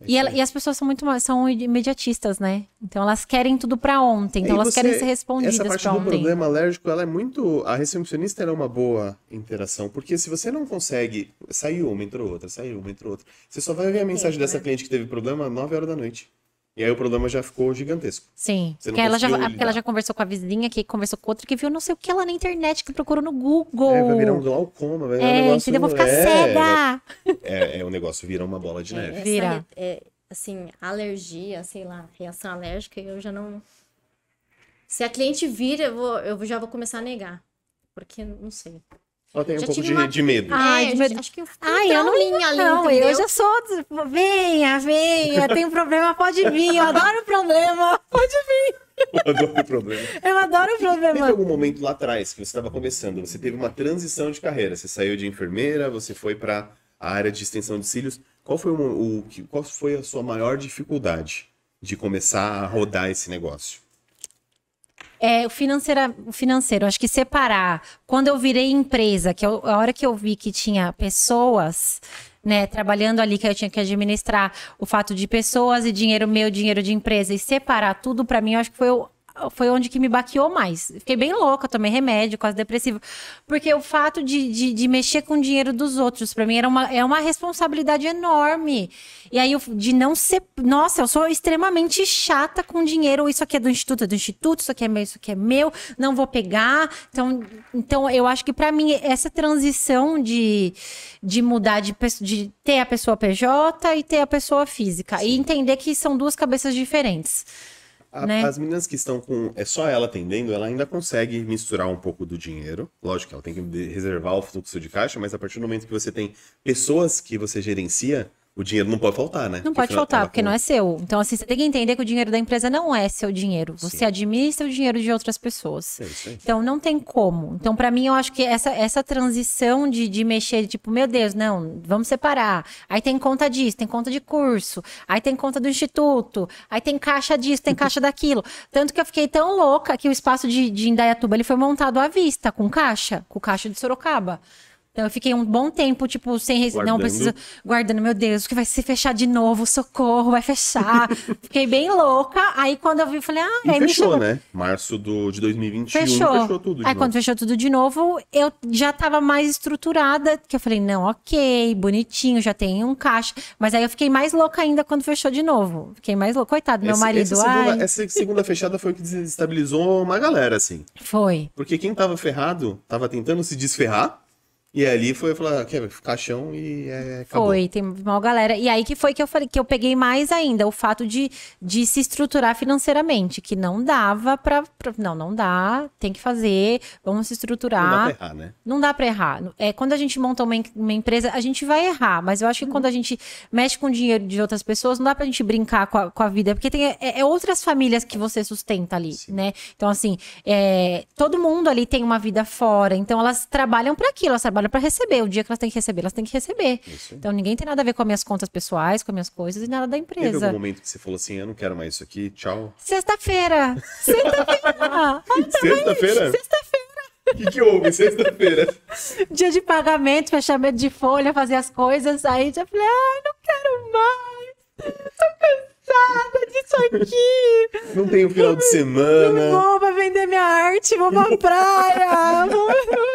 É e, ela, e, as pessoas são muito são imediatistas, né? Então elas querem tudo para ontem, então e elas você, querem ser respondidas Essa parte do ontem. problema alérgico, ela é muito a recepcionista é uma boa interação, porque se você não consegue, saiu uma, entrou outra, saiu uma, entrou outra. Você só vai ver a mensagem é, dessa né? cliente que teve problema às 9 horas da noite. E aí o problema já ficou gigantesco. Sim. Porque ela, já, ela já conversou com a vizinha, que conversou com outra, que viu não sei o que lá na internet, que procurou no Google. É, vai virar um glaucoma, vai virar é, um negócio... entendeu? Vou ficar é, cega! É, é, o negócio vira uma bola de é, neve. vira. É, assim, alergia, sei lá, reação alérgica, eu já não... Se a cliente vira, eu, vou, eu já vou começar a negar. Porque, não sei. Ela tem um já pouco de, uma... de medo. Ah, Ai, de medo. Acho que eu Ai, eu não minha ali, não. Entendeu? Eu já sou. Venha, venha. Tem um problema, pode vir. Eu adoro problema. Pode vir. [laughs] Eu adoro o problema. Eu adoro o problema. Teve algum momento lá atrás que você estava começando, você teve uma transição de carreira. Você saiu de enfermeira, você foi para a área de extensão de cílios. Qual foi, o, o, qual foi a sua maior dificuldade de começar a rodar esse negócio? é, o, financeira, o financeiro, acho que separar. Quando eu virei empresa, que eu, a hora que eu vi que tinha pessoas, né, trabalhando ali, que eu tinha que administrar o fato de pessoas e dinheiro meu, dinheiro de empresa, e separar tudo, para mim, eu acho que foi o foi onde que me baqueou mais. Fiquei bem louca, tomei remédio, quase depressiva. Porque o fato de, de, de mexer com o dinheiro dos outros, para mim, era uma, é uma responsabilidade enorme. E aí, eu, de não ser. Nossa, eu sou extremamente chata com dinheiro. Isso aqui é do instituto, é do instituto, isso aqui é meu, isso aqui é meu, não vou pegar. Então, então eu acho que para mim, essa transição de, de mudar, de, de ter a pessoa PJ e ter a pessoa física. Sim. E entender que são duas cabeças diferentes. A, né? As meninas que estão com. É só ela atendendo, ela ainda consegue misturar um pouco do dinheiro. Lógico, ela tem que reservar o fluxo de caixa, mas a partir do momento que você tem pessoas que você gerencia, o dinheiro não pode faltar, né? Não porque pode faltar, porque não é seu. Então, assim, você tem que entender que o dinheiro da empresa não é seu dinheiro. Você Sim. administra o dinheiro de outras pessoas. É então, não tem como. Então, para mim, eu acho que essa, essa transição de, de mexer, tipo, meu Deus, não, vamos separar. Aí tem conta disso, tem conta de curso, aí tem conta do instituto, aí tem caixa disso, tem caixa daquilo. Tanto que eu fiquei tão louca que o espaço de, de Indaiatuba ele foi montado à vista, com caixa, com caixa de Sorocaba. Então eu fiquei um bom tempo, tipo, sem res... não preciso guardando, meu Deus, o que vai se fechar de novo, socorro, vai fechar. [laughs] fiquei bem louca. Aí quando eu vi, falei, ah, e aí é, fechou, me né? Março do, de 2021 fechou, fechou tudo. aí novo. quando fechou tudo de novo, eu já tava mais estruturada, que eu falei, não, ok, bonitinho, já tem um caixa. Mas aí eu fiquei mais louca ainda quando fechou de novo. Fiquei mais louca, coitado, esse, meu marido. Essa segunda, essa segunda fechada foi o que desestabilizou uma galera, assim. Foi. Porque quem tava ferrado, tava tentando se desferrar e ali foi falar, ah, que é caixão e é, acabou. Foi, tem uma galera. E aí que foi que eu falei que eu peguei mais ainda o fato de, de se estruturar financeiramente, que não dava para não, não dá, tem que fazer, vamos se estruturar. Não dá pra errar, né? Não dá para errar. É, quando a gente monta uma, uma, empresa, a gente vai errar, mas eu acho que quando a gente mexe com o dinheiro de outras pessoas, não dá pra gente brincar com a, com a vida, porque tem é, é outras famílias que você sustenta ali, Sim. né? Então assim, é, todo mundo ali tem uma vida fora, então elas trabalham para aquilo, elas trabalham trabalham para receber. O dia que elas têm que receber, elas têm que receber. Então ninguém tem nada a ver com as minhas contas pessoais, com as minhas coisas e nada da empresa. Teve algum momento que você falou assim, eu não quero mais isso aqui, tchau. Sexta-feira! [laughs] Sexta-feira! Sexta-feira? Sexta-feira! O que, que houve sexta-feira? Dia de pagamento, fechamento de folha, fazer as coisas. Aí já falei, ah, não quero mais. Tô cansada cansada é disso aqui. Não tenho final de semana. Não vou pra vender minha arte, vou pra praia. vou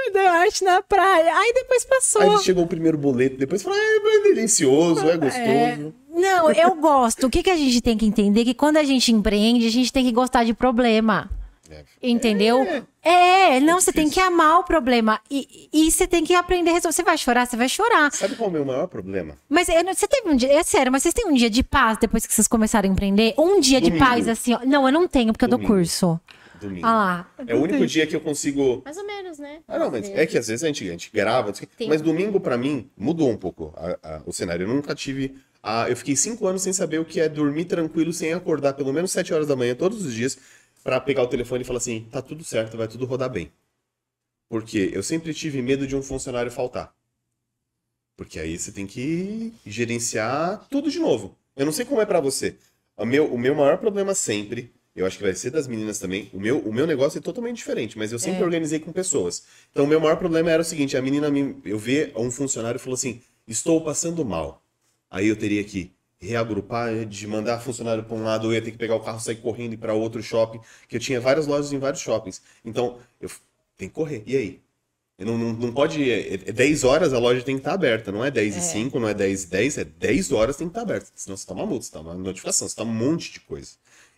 vender arte na praia. Aí depois passou. Aí chegou o primeiro boleto, depois falou, ah, é, é delicioso, é, é. gostoso. É... Não, eu gosto. O que, que a gente tem que entender? Que quando a gente empreende, a gente tem que gostar de problema. Entendeu? É, é não, é você tem que amar o problema. E, e você tem que aprender a resolver. Você vai chorar, você vai chorar. Sabe qual é o meu maior problema? Mas eu você teve um dia. É sério, mas vocês têm um dia de paz depois que vocês começaram a empreender? Um dia Domingo. de paz, assim, ó. Não, eu não tenho, porque Domingo. eu dou curso. Domingo. Ah, É o único dia que eu consigo. Mais ou menos, né? Ah, não, mas é que às vezes a gente, a gente grava. Tem. Mas domingo, para mim, mudou um pouco a, a, o cenário. Eu nunca tive ah, eu fiquei cinco anos sem saber o que é dormir tranquilo, sem acordar pelo menos sete horas da manhã todos os dias, para pegar o telefone e falar assim: tá tudo certo, vai tudo rodar bem. Porque eu sempre tive medo de um funcionário faltar. Porque aí você tem que gerenciar tudo de novo. Eu não sei como é para você. O meu, o meu maior problema sempre, eu acho que vai ser das meninas também, o meu, o meu negócio é totalmente diferente, mas eu sempre é. organizei com pessoas. Então o meu maior problema era o seguinte: a menina, me, eu ver um funcionário e falou assim: estou passando mal. Aí eu teria que reagrupar, né, de mandar funcionário para um lado, eu ia ter que pegar o carro, sair correndo e para outro shopping, que eu tinha várias lojas em vários shoppings. Então, eu tem que correr. E aí? não, não, não pode. É, é 10 horas a loja tem que estar tá aberta. Não é 10 é. e 5, não é 10 e 10, é 10 horas tem que estar tá aberta. Senão você toma multa, você toma notificação, você toma um monte de coisa.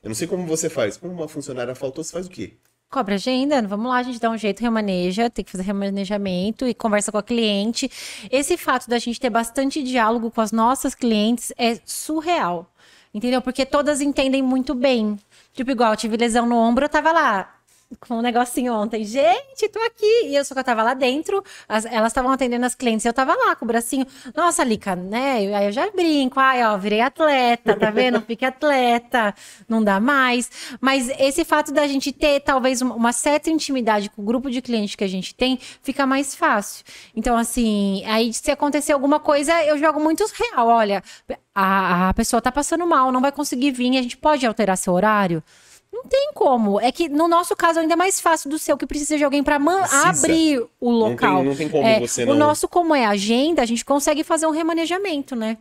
Eu não sei como você faz. Como uma funcionária faltou, você faz o quê? cobra agenda, vamos lá, a gente dá um jeito, remaneja, tem que fazer remanejamento e conversa com a cliente. Esse fato da gente ter bastante diálogo com as nossas clientes é surreal. Entendeu? Porque todas entendem muito bem. Tipo, igual, eu tive lesão no ombro, eu tava lá, com um negocinho ontem. Gente, tô aqui. E eu só que eu tava lá dentro, as, elas estavam atendendo as clientes, eu tava lá com o bracinho. Nossa, Lica, né? Eu, aí eu já brinco. Ai, ó, virei atleta, tá vendo? [laughs] Fique atleta, não dá mais. Mas esse fato da gente ter talvez uma certa intimidade com o grupo de clientes que a gente tem, fica mais fácil. Então, assim, aí se acontecer alguma coisa, eu jogo muito real. Olha, a, a pessoa tá passando mal, não vai conseguir vir, a gente pode alterar seu horário não tem como. É que no nosso caso ainda é mais fácil do seu, que precisa de alguém para abrir o local. Não tem, não tem como é, você não. O nosso, como é agenda, a gente consegue fazer um remanejamento, né?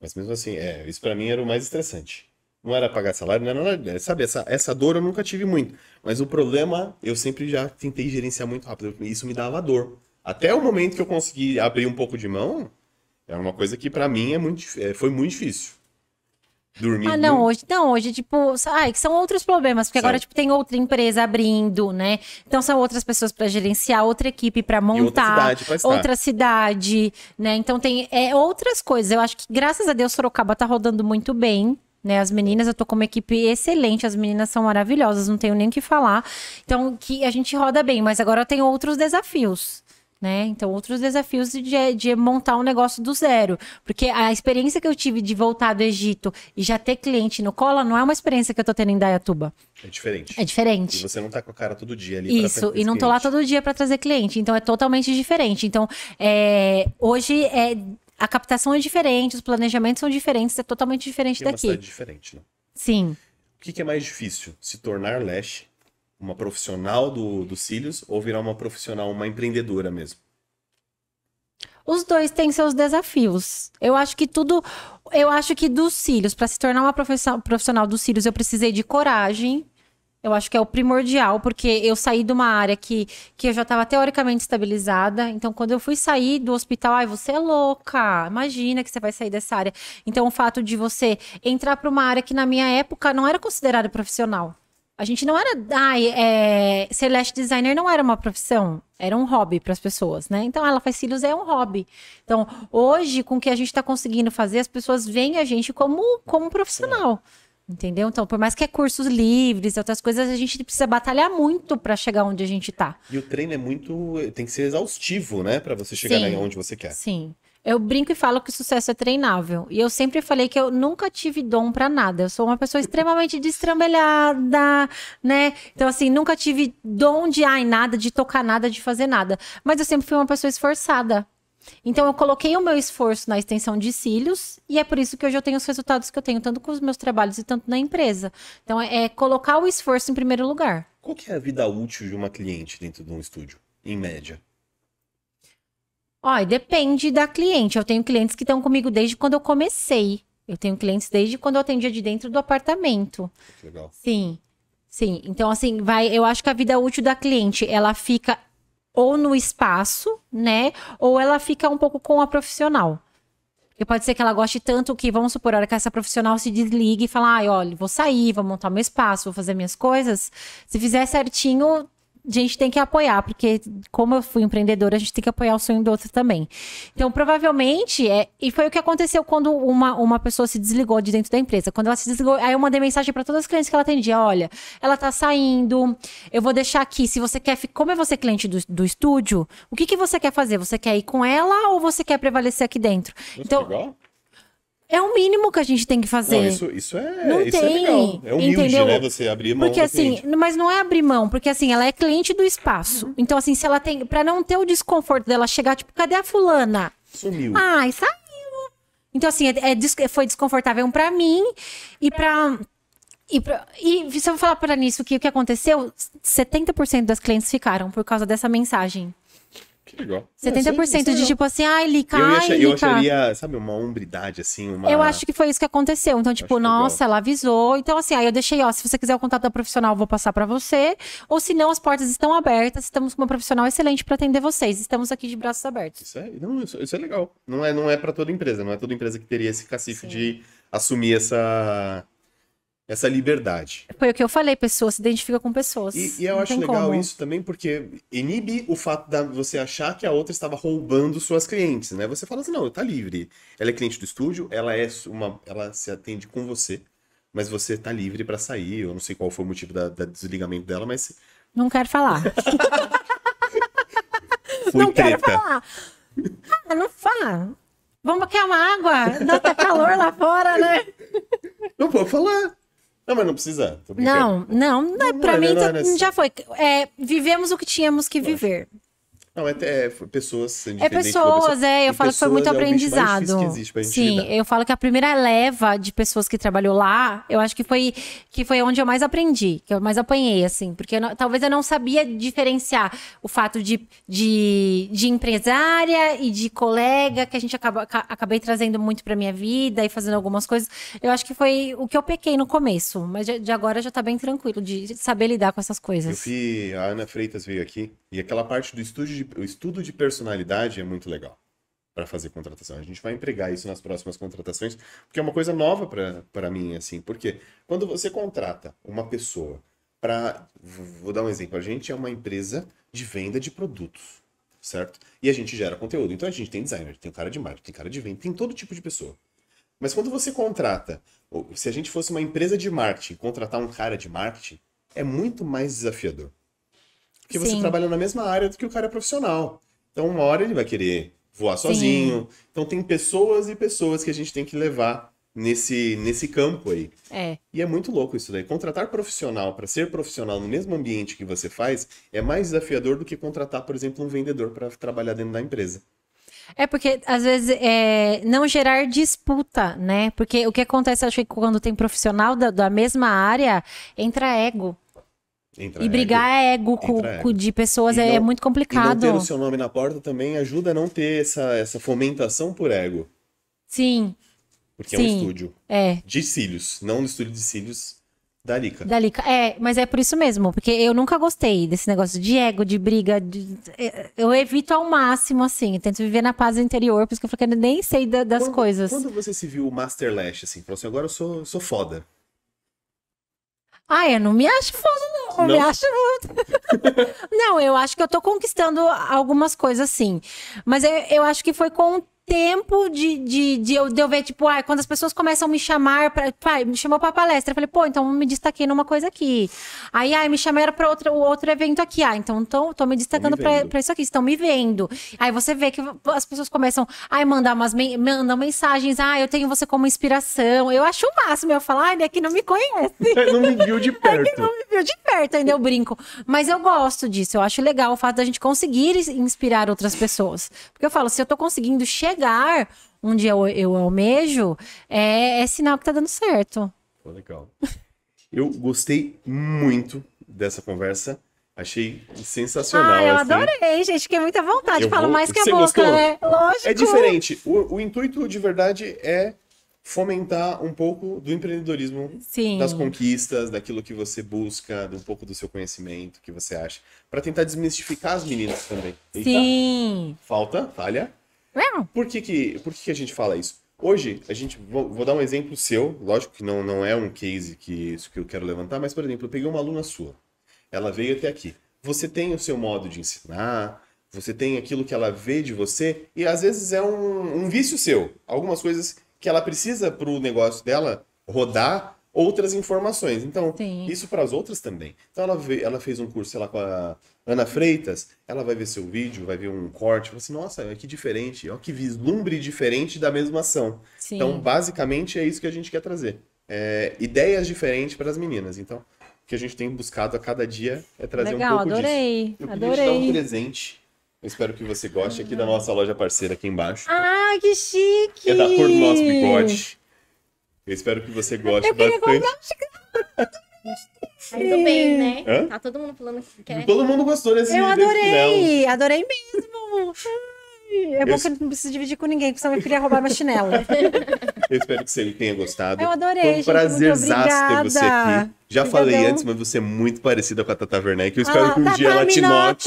Mas mesmo assim, é, isso para mim era o mais estressante. Não era pagar salário, não era nada. Sabe, essa, essa dor eu nunca tive muito. Mas o problema, eu sempre já tentei gerenciar muito rápido. Isso me dava dor. Até o momento que eu consegui abrir um pouco de mão, é uma coisa que para mim é muito, é, foi muito difícil. Dormir. Ah, não, hoje, não, hoje, tipo, ai, que são outros problemas, porque certo. agora, tipo, tem outra empresa abrindo, né? Então são outras pessoas para gerenciar, outra equipe para montar, outra cidade, outra cidade, né? Então tem é, outras coisas. Eu acho que, graças a Deus, Sorocaba tá rodando muito bem. Né, as meninas, eu tô com uma equipe excelente, as meninas são maravilhosas, não tenho nem o que falar. Então, que a gente roda bem, mas agora tem outros desafios né? Então, outros desafios de, de, montar um negócio do zero. Porque a experiência que eu tive de voltar do Egito e já ter cliente no cola não é uma experiência que eu tô tendo em Dayatuba. É diferente. É diferente. E você não tá com a cara todo dia ali. Isso, e não tô cliente. lá todo dia para trazer cliente. Então, é totalmente diferente. Então, é, hoje é, a captação é diferente, os planejamentos são diferentes, é totalmente diferente é daqui. É diferente, né? Sim. O que, que é mais difícil? Se tornar leste uma profissional do, dos cílios ou virar uma profissional, uma empreendedora mesmo? Os dois têm seus desafios. Eu acho que tudo. Eu acho que dos cílios, para se tornar uma profissional dos cílios, eu precisei de coragem. Eu acho que é o primordial, porque eu saí de uma área que, que eu já estava teoricamente estabilizada. Então, quando eu fui sair do hospital, ai, você é louca! Imagina que você vai sair dessa área. Então, o fato de você entrar para uma área que na minha época não era considerada profissional. A gente não era. Ai, é, ser lash designer não era uma profissão, era um hobby para as pessoas, né? Então, ela faz cílios é um hobby. Então, hoje, com o que a gente está conseguindo fazer, as pessoas veem a gente como, como profissional. É. Entendeu? Então, por mais que é cursos livres, outras coisas, a gente precisa batalhar muito para chegar onde a gente está. E o treino é muito. tem que ser exaustivo, né? Para você chegar Sim. onde você quer. Sim. Eu brinco e falo que o sucesso é treinável. E eu sempre falei que eu nunca tive dom para nada. Eu sou uma pessoa extremamente destrambelhada, né? Então, assim, nunca tive dom de ai nada, de tocar nada, de fazer nada. Mas eu sempre fui uma pessoa esforçada. Então, eu coloquei o meu esforço na extensão de cílios e é por isso que hoje eu tenho os resultados que eu tenho, tanto com os meus trabalhos e tanto na empresa. Então, é, é colocar o esforço em primeiro lugar. Qual que é a vida útil de uma cliente dentro de um estúdio, em média? Olha, depende da cliente. Eu tenho clientes que estão comigo desde quando eu comecei. Eu tenho clientes desde quando eu atendia de dentro do apartamento. Legal. Sim. Sim. Então, assim, vai. Eu acho que a vida útil da cliente, ela fica ou no espaço, né? Ou ela fica um pouco com a profissional. Porque pode ser que ela goste tanto que, vamos supor, a hora que essa profissional se desligue e fala, ai, olha, vou sair, vou montar meu espaço, vou fazer minhas coisas. Se fizer certinho, a gente tem que apoiar, porque como eu fui empreendedora, a gente tem que apoiar o sonho do outro também. Então, provavelmente, é, e foi o que aconteceu quando uma, uma pessoa se desligou de dentro da empresa. Quando ela se desligou, aí eu mandei mensagem para todas as clientes que ela atendia: olha, ela tá saindo, eu vou deixar aqui. Se você quer, como é você cliente do, do estúdio, o que, que você quer fazer? Você quer ir com ela ou você quer prevalecer aqui dentro? Isso então, legal. É o mínimo que a gente tem que fazer. Não, isso, isso é. Não isso é tem. É, legal. é humilde, né, entendeu? né? Você abrir mão. Porque assim, cliente. mas não é abrir mão, porque assim, ela é cliente do espaço. Uhum. Então, assim, se ela tem. para não ter o desconforto dela chegar, tipo, cadê a fulana? Sumiu. Ai, saiu. Então, assim, é, é, foi desconfortável para mim e pra. E, pra, e se eu falar para nisso que o que aconteceu, 70% das clientes ficaram por causa dessa mensagem. Legal. 70% de tipo assim, ai, cai eu, Eu acharia, sabe, uma hombridade, assim, uma... Eu acho que foi isso que aconteceu. Então, tipo, nossa, ela avisou. Então, assim, aí eu deixei, ó, se você quiser o contato da profissional, eu vou passar para você. Ou se não, as portas estão abertas. Estamos com uma profissional excelente para atender vocês. Estamos aqui de braços abertos. Isso é, não, isso, isso é legal. Não é, não é para toda empresa. Não é toda empresa que teria esse cacife Sim. de assumir essa essa liberdade. Foi o que eu falei, pessoas se identifica com pessoas. E, e eu acho legal como. isso também porque inibe o fato de você achar que a outra estava roubando suas clientes, né? Você fala assim, não, tá livre. Ela é cliente do estúdio, ela é uma, ela se atende com você, mas você tá livre para sair. Eu não sei qual foi o motivo da, desligamento dela, mas não quero falar. [laughs] foi não treta. quero falar. Ah, não fala. Vamos quer uma água? Dá tá calor lá fora, né? Não vou falar. Não, mas não precisa. Não, não, não, não, é, pra não, mim não tá, é já foi. É, vivemos o que tínhamos que viver. Não, é, é pessoas. É pessoas, pessoa. é. Eu e falo que foi muito é aprendizado. que existe pra gente Sim, lidar. eu falo que a primeira leva de pessoas que trabalhou lá, eu acho que foi que foi onde eu mais aprendi, que eu mais apanhei, assim, porque eu talvez eu não sabia diferenciar o fato de, de, de empresária e de colega que a gente acaba, acabei trazendo muito pra minha vida e fazendo algumas coisas. Eu acho que foi o que eu pequei no começo, mas de, de agora já tá bem tranquilo de saber lidar com essas coisas. Eu vi, a Ana Freitas veio aqui. E aquela parte do estudo de, estudo de personalidade é muito legal para fazer contratação. A gente vai empregar isso nas próximas contratações, porque é uma coisa nova para mim, assim. Porque quando você contrata uma pessoa para. Vou dar um exemplo. A gente é uma empresa de venda de produtos, certo? E a gente gera conteúdo. Então a gente tem designer, tem cara de marketing, tem cara de venda, tem todo tipo de pessoa. Mas quando você contrata, se a gente fosse uma empresa de marketing, contratar um cara de marketing é muito mais desafiador. Porque Sim. você trabalha na mesma área do que o cara é profissional. Então, uma hora ele vai querer voar Sim. sozinho. Então, tem pessoas e pessoas que a gente tem que levar nesse, nesse campo aí. É. E é muito louco isso daí. Né? Contratar profissional para ser profissional no mesmo ambiente que você faz é mais desafiador do que contratar, por exemplo, um vendedor para trabalhar dentro da empresa. É porque, às vezes, é, não gerar disputa, né? Porque o que acontece, acho que quando tem profissional da, da mesma área, entra ego. Entra e brigar é ego, ego com, ego. de pessoas é muito complicado. E não ter o seu nome na porta também ajuda a não ter essa, essa fomentação por ego. Sim. Porque Sim. é um estúdio. É. De cílios, não no estúdio de cílios da Lica. Da Lica, é, mas é por isso mesmo, porque eu nunca gostei desse negócio de ego, de briga. De... É, eu evito ao máximo, assim, tento viver na paz interior, por isso que eu falei que nem sei da, das quando, coisas. Quando você se viu Master Lash, assim, falou assim, agora eu sou, sou foda. Ah, eu não me acho foda, não. não. Eu me acho [laughs] não, eu acho que eu tô conquistando algumas coisas, sim. Mas eu, eu acho que foi com o tempo de, de, de, eu, de eu ver, tipo, ai quando as pessoas começam a me chamar, pra, pai, me chamou pra palestra. Eu falei, pô, então me destaquei numa coisa aqui. Aí, ai, me chamaram pra outro, outro evento aqui. Ah, então tô, tô me destacando tô pra, pra, isso aqui, estão me vendo. Aí você vê que as pessoas começam, ai, mandar umas me mandam mensagens, ah, eu tenho você como inspiração. Eu acho o máximo, eu falo, ai, ele né, que não me conhece. É, [laughs] é não me viu de perto. É que não me viu de perto, ainda eu brinco. Mas eu gosto disso, eu acho legal o fato da gente conseguir inspirar outras pessoas. Porque eu falo, se eu tô conseguindo chegar chegar onde eu, eu almejo, é, é sinal que tá dando certo. Pô, legal. Eu gostei muito dessa conversa. Achei sensacional. Ah, eu assim. adorei, gente. Fiquei muita vontade. Eu Falo vou... mais que Você a boca, gostou? né? Lógico. É diferente. O, o, intuito de verdade é fomentar um pouco do empreendedorismo, Sim. das conquistas, daquilo que você busca, um pouco do seu conhecimento, que você acha, para tentar desmistificar as meninas também. Eita, Sim. Falta, falha. Por que, que, por que, que a gente fala isso? Hoje, a gente. Vou, vou, dar um exemplo seu, lógico que não, não é um case que isso que eu quero levantar, mas, por exemplo, eu peguei uma aluna sua. Ela veio até aqui. Você tem o seu modo de ensinar, você tem aquilo que ela vê de você, e às vezes é um, um vício seu. Algumas coisas que ela precisa para o negócio dela rodar outras informações. Então, Sim. isso para as outras também. Então, ela, veio, ela fez um curso, sei lá, com a Ana Freitas, ela vai ver seu vídeo, vai ver um corte, fala assim, nossa, é que diferente, olha que vislumbre diferente da mesma ação. Sim. Então, basicamente, é isso que a gente quer trazer. É, ideias diferentes para as meninas. Então, o que a gente tem buscado a cada dia é trazer Legal, um pouco adorei, disso. Eu adorei, adorei. um presente. Eu espero que você goste aqui da nossa loja parceira aqui embaixo. Ah, que chique! É da cor do nosso bigode. Eu espero que você goste Eu bastante. Tá tudo bem, né? Hã? Tá todo mundo falando que quer. Todo mundo gostou desse Eu adorei, adorei mesmo. É bom eu... que eu não preciso dividir com ninguém, porque senão eu queria roubar meu chinela. Eu espero que você tenha gostado. Eu adorei, Foi um Prazer ter você aqui. Já falei antes, mas você é muito parecida com a Tata Werneck. Eu ah, espero ah, que um Tata dia ela te note.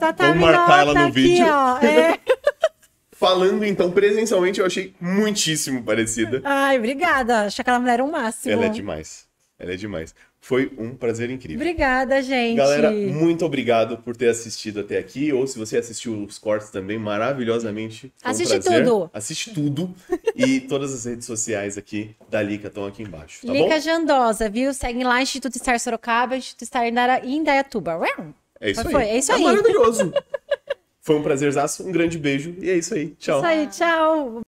Tata Vamos marcar ela no aqui, vídeo. Ó, é. [laughs] Falando então presencialmente, eu achei muitíssimo parecida. Ai, obrigada. que aquela mulher um máximo. Ela é demais. Ela é demais. Foi um prazer incrível. Obrigada, gente. Galera, muito obrigado por ter assistido até aqui. Ou se você assistiu os cortes também, maravilhosamente. Assiste um tudo. Assiste tudo. [laughs] e todas as redes sociais aqui da Lica estão aqui embaixo. Tá Lica bom? Jandosa, viu? Seguem lá, Instituto Star Sorocaba, Instituto Star Indaiatuba. É isso Mas aí. Foi, é isso é aí. maravilhoso. [laughs] Foi um prazerzaço, um grande beijo e é isso aí. Tchau. É isso aí, tchau.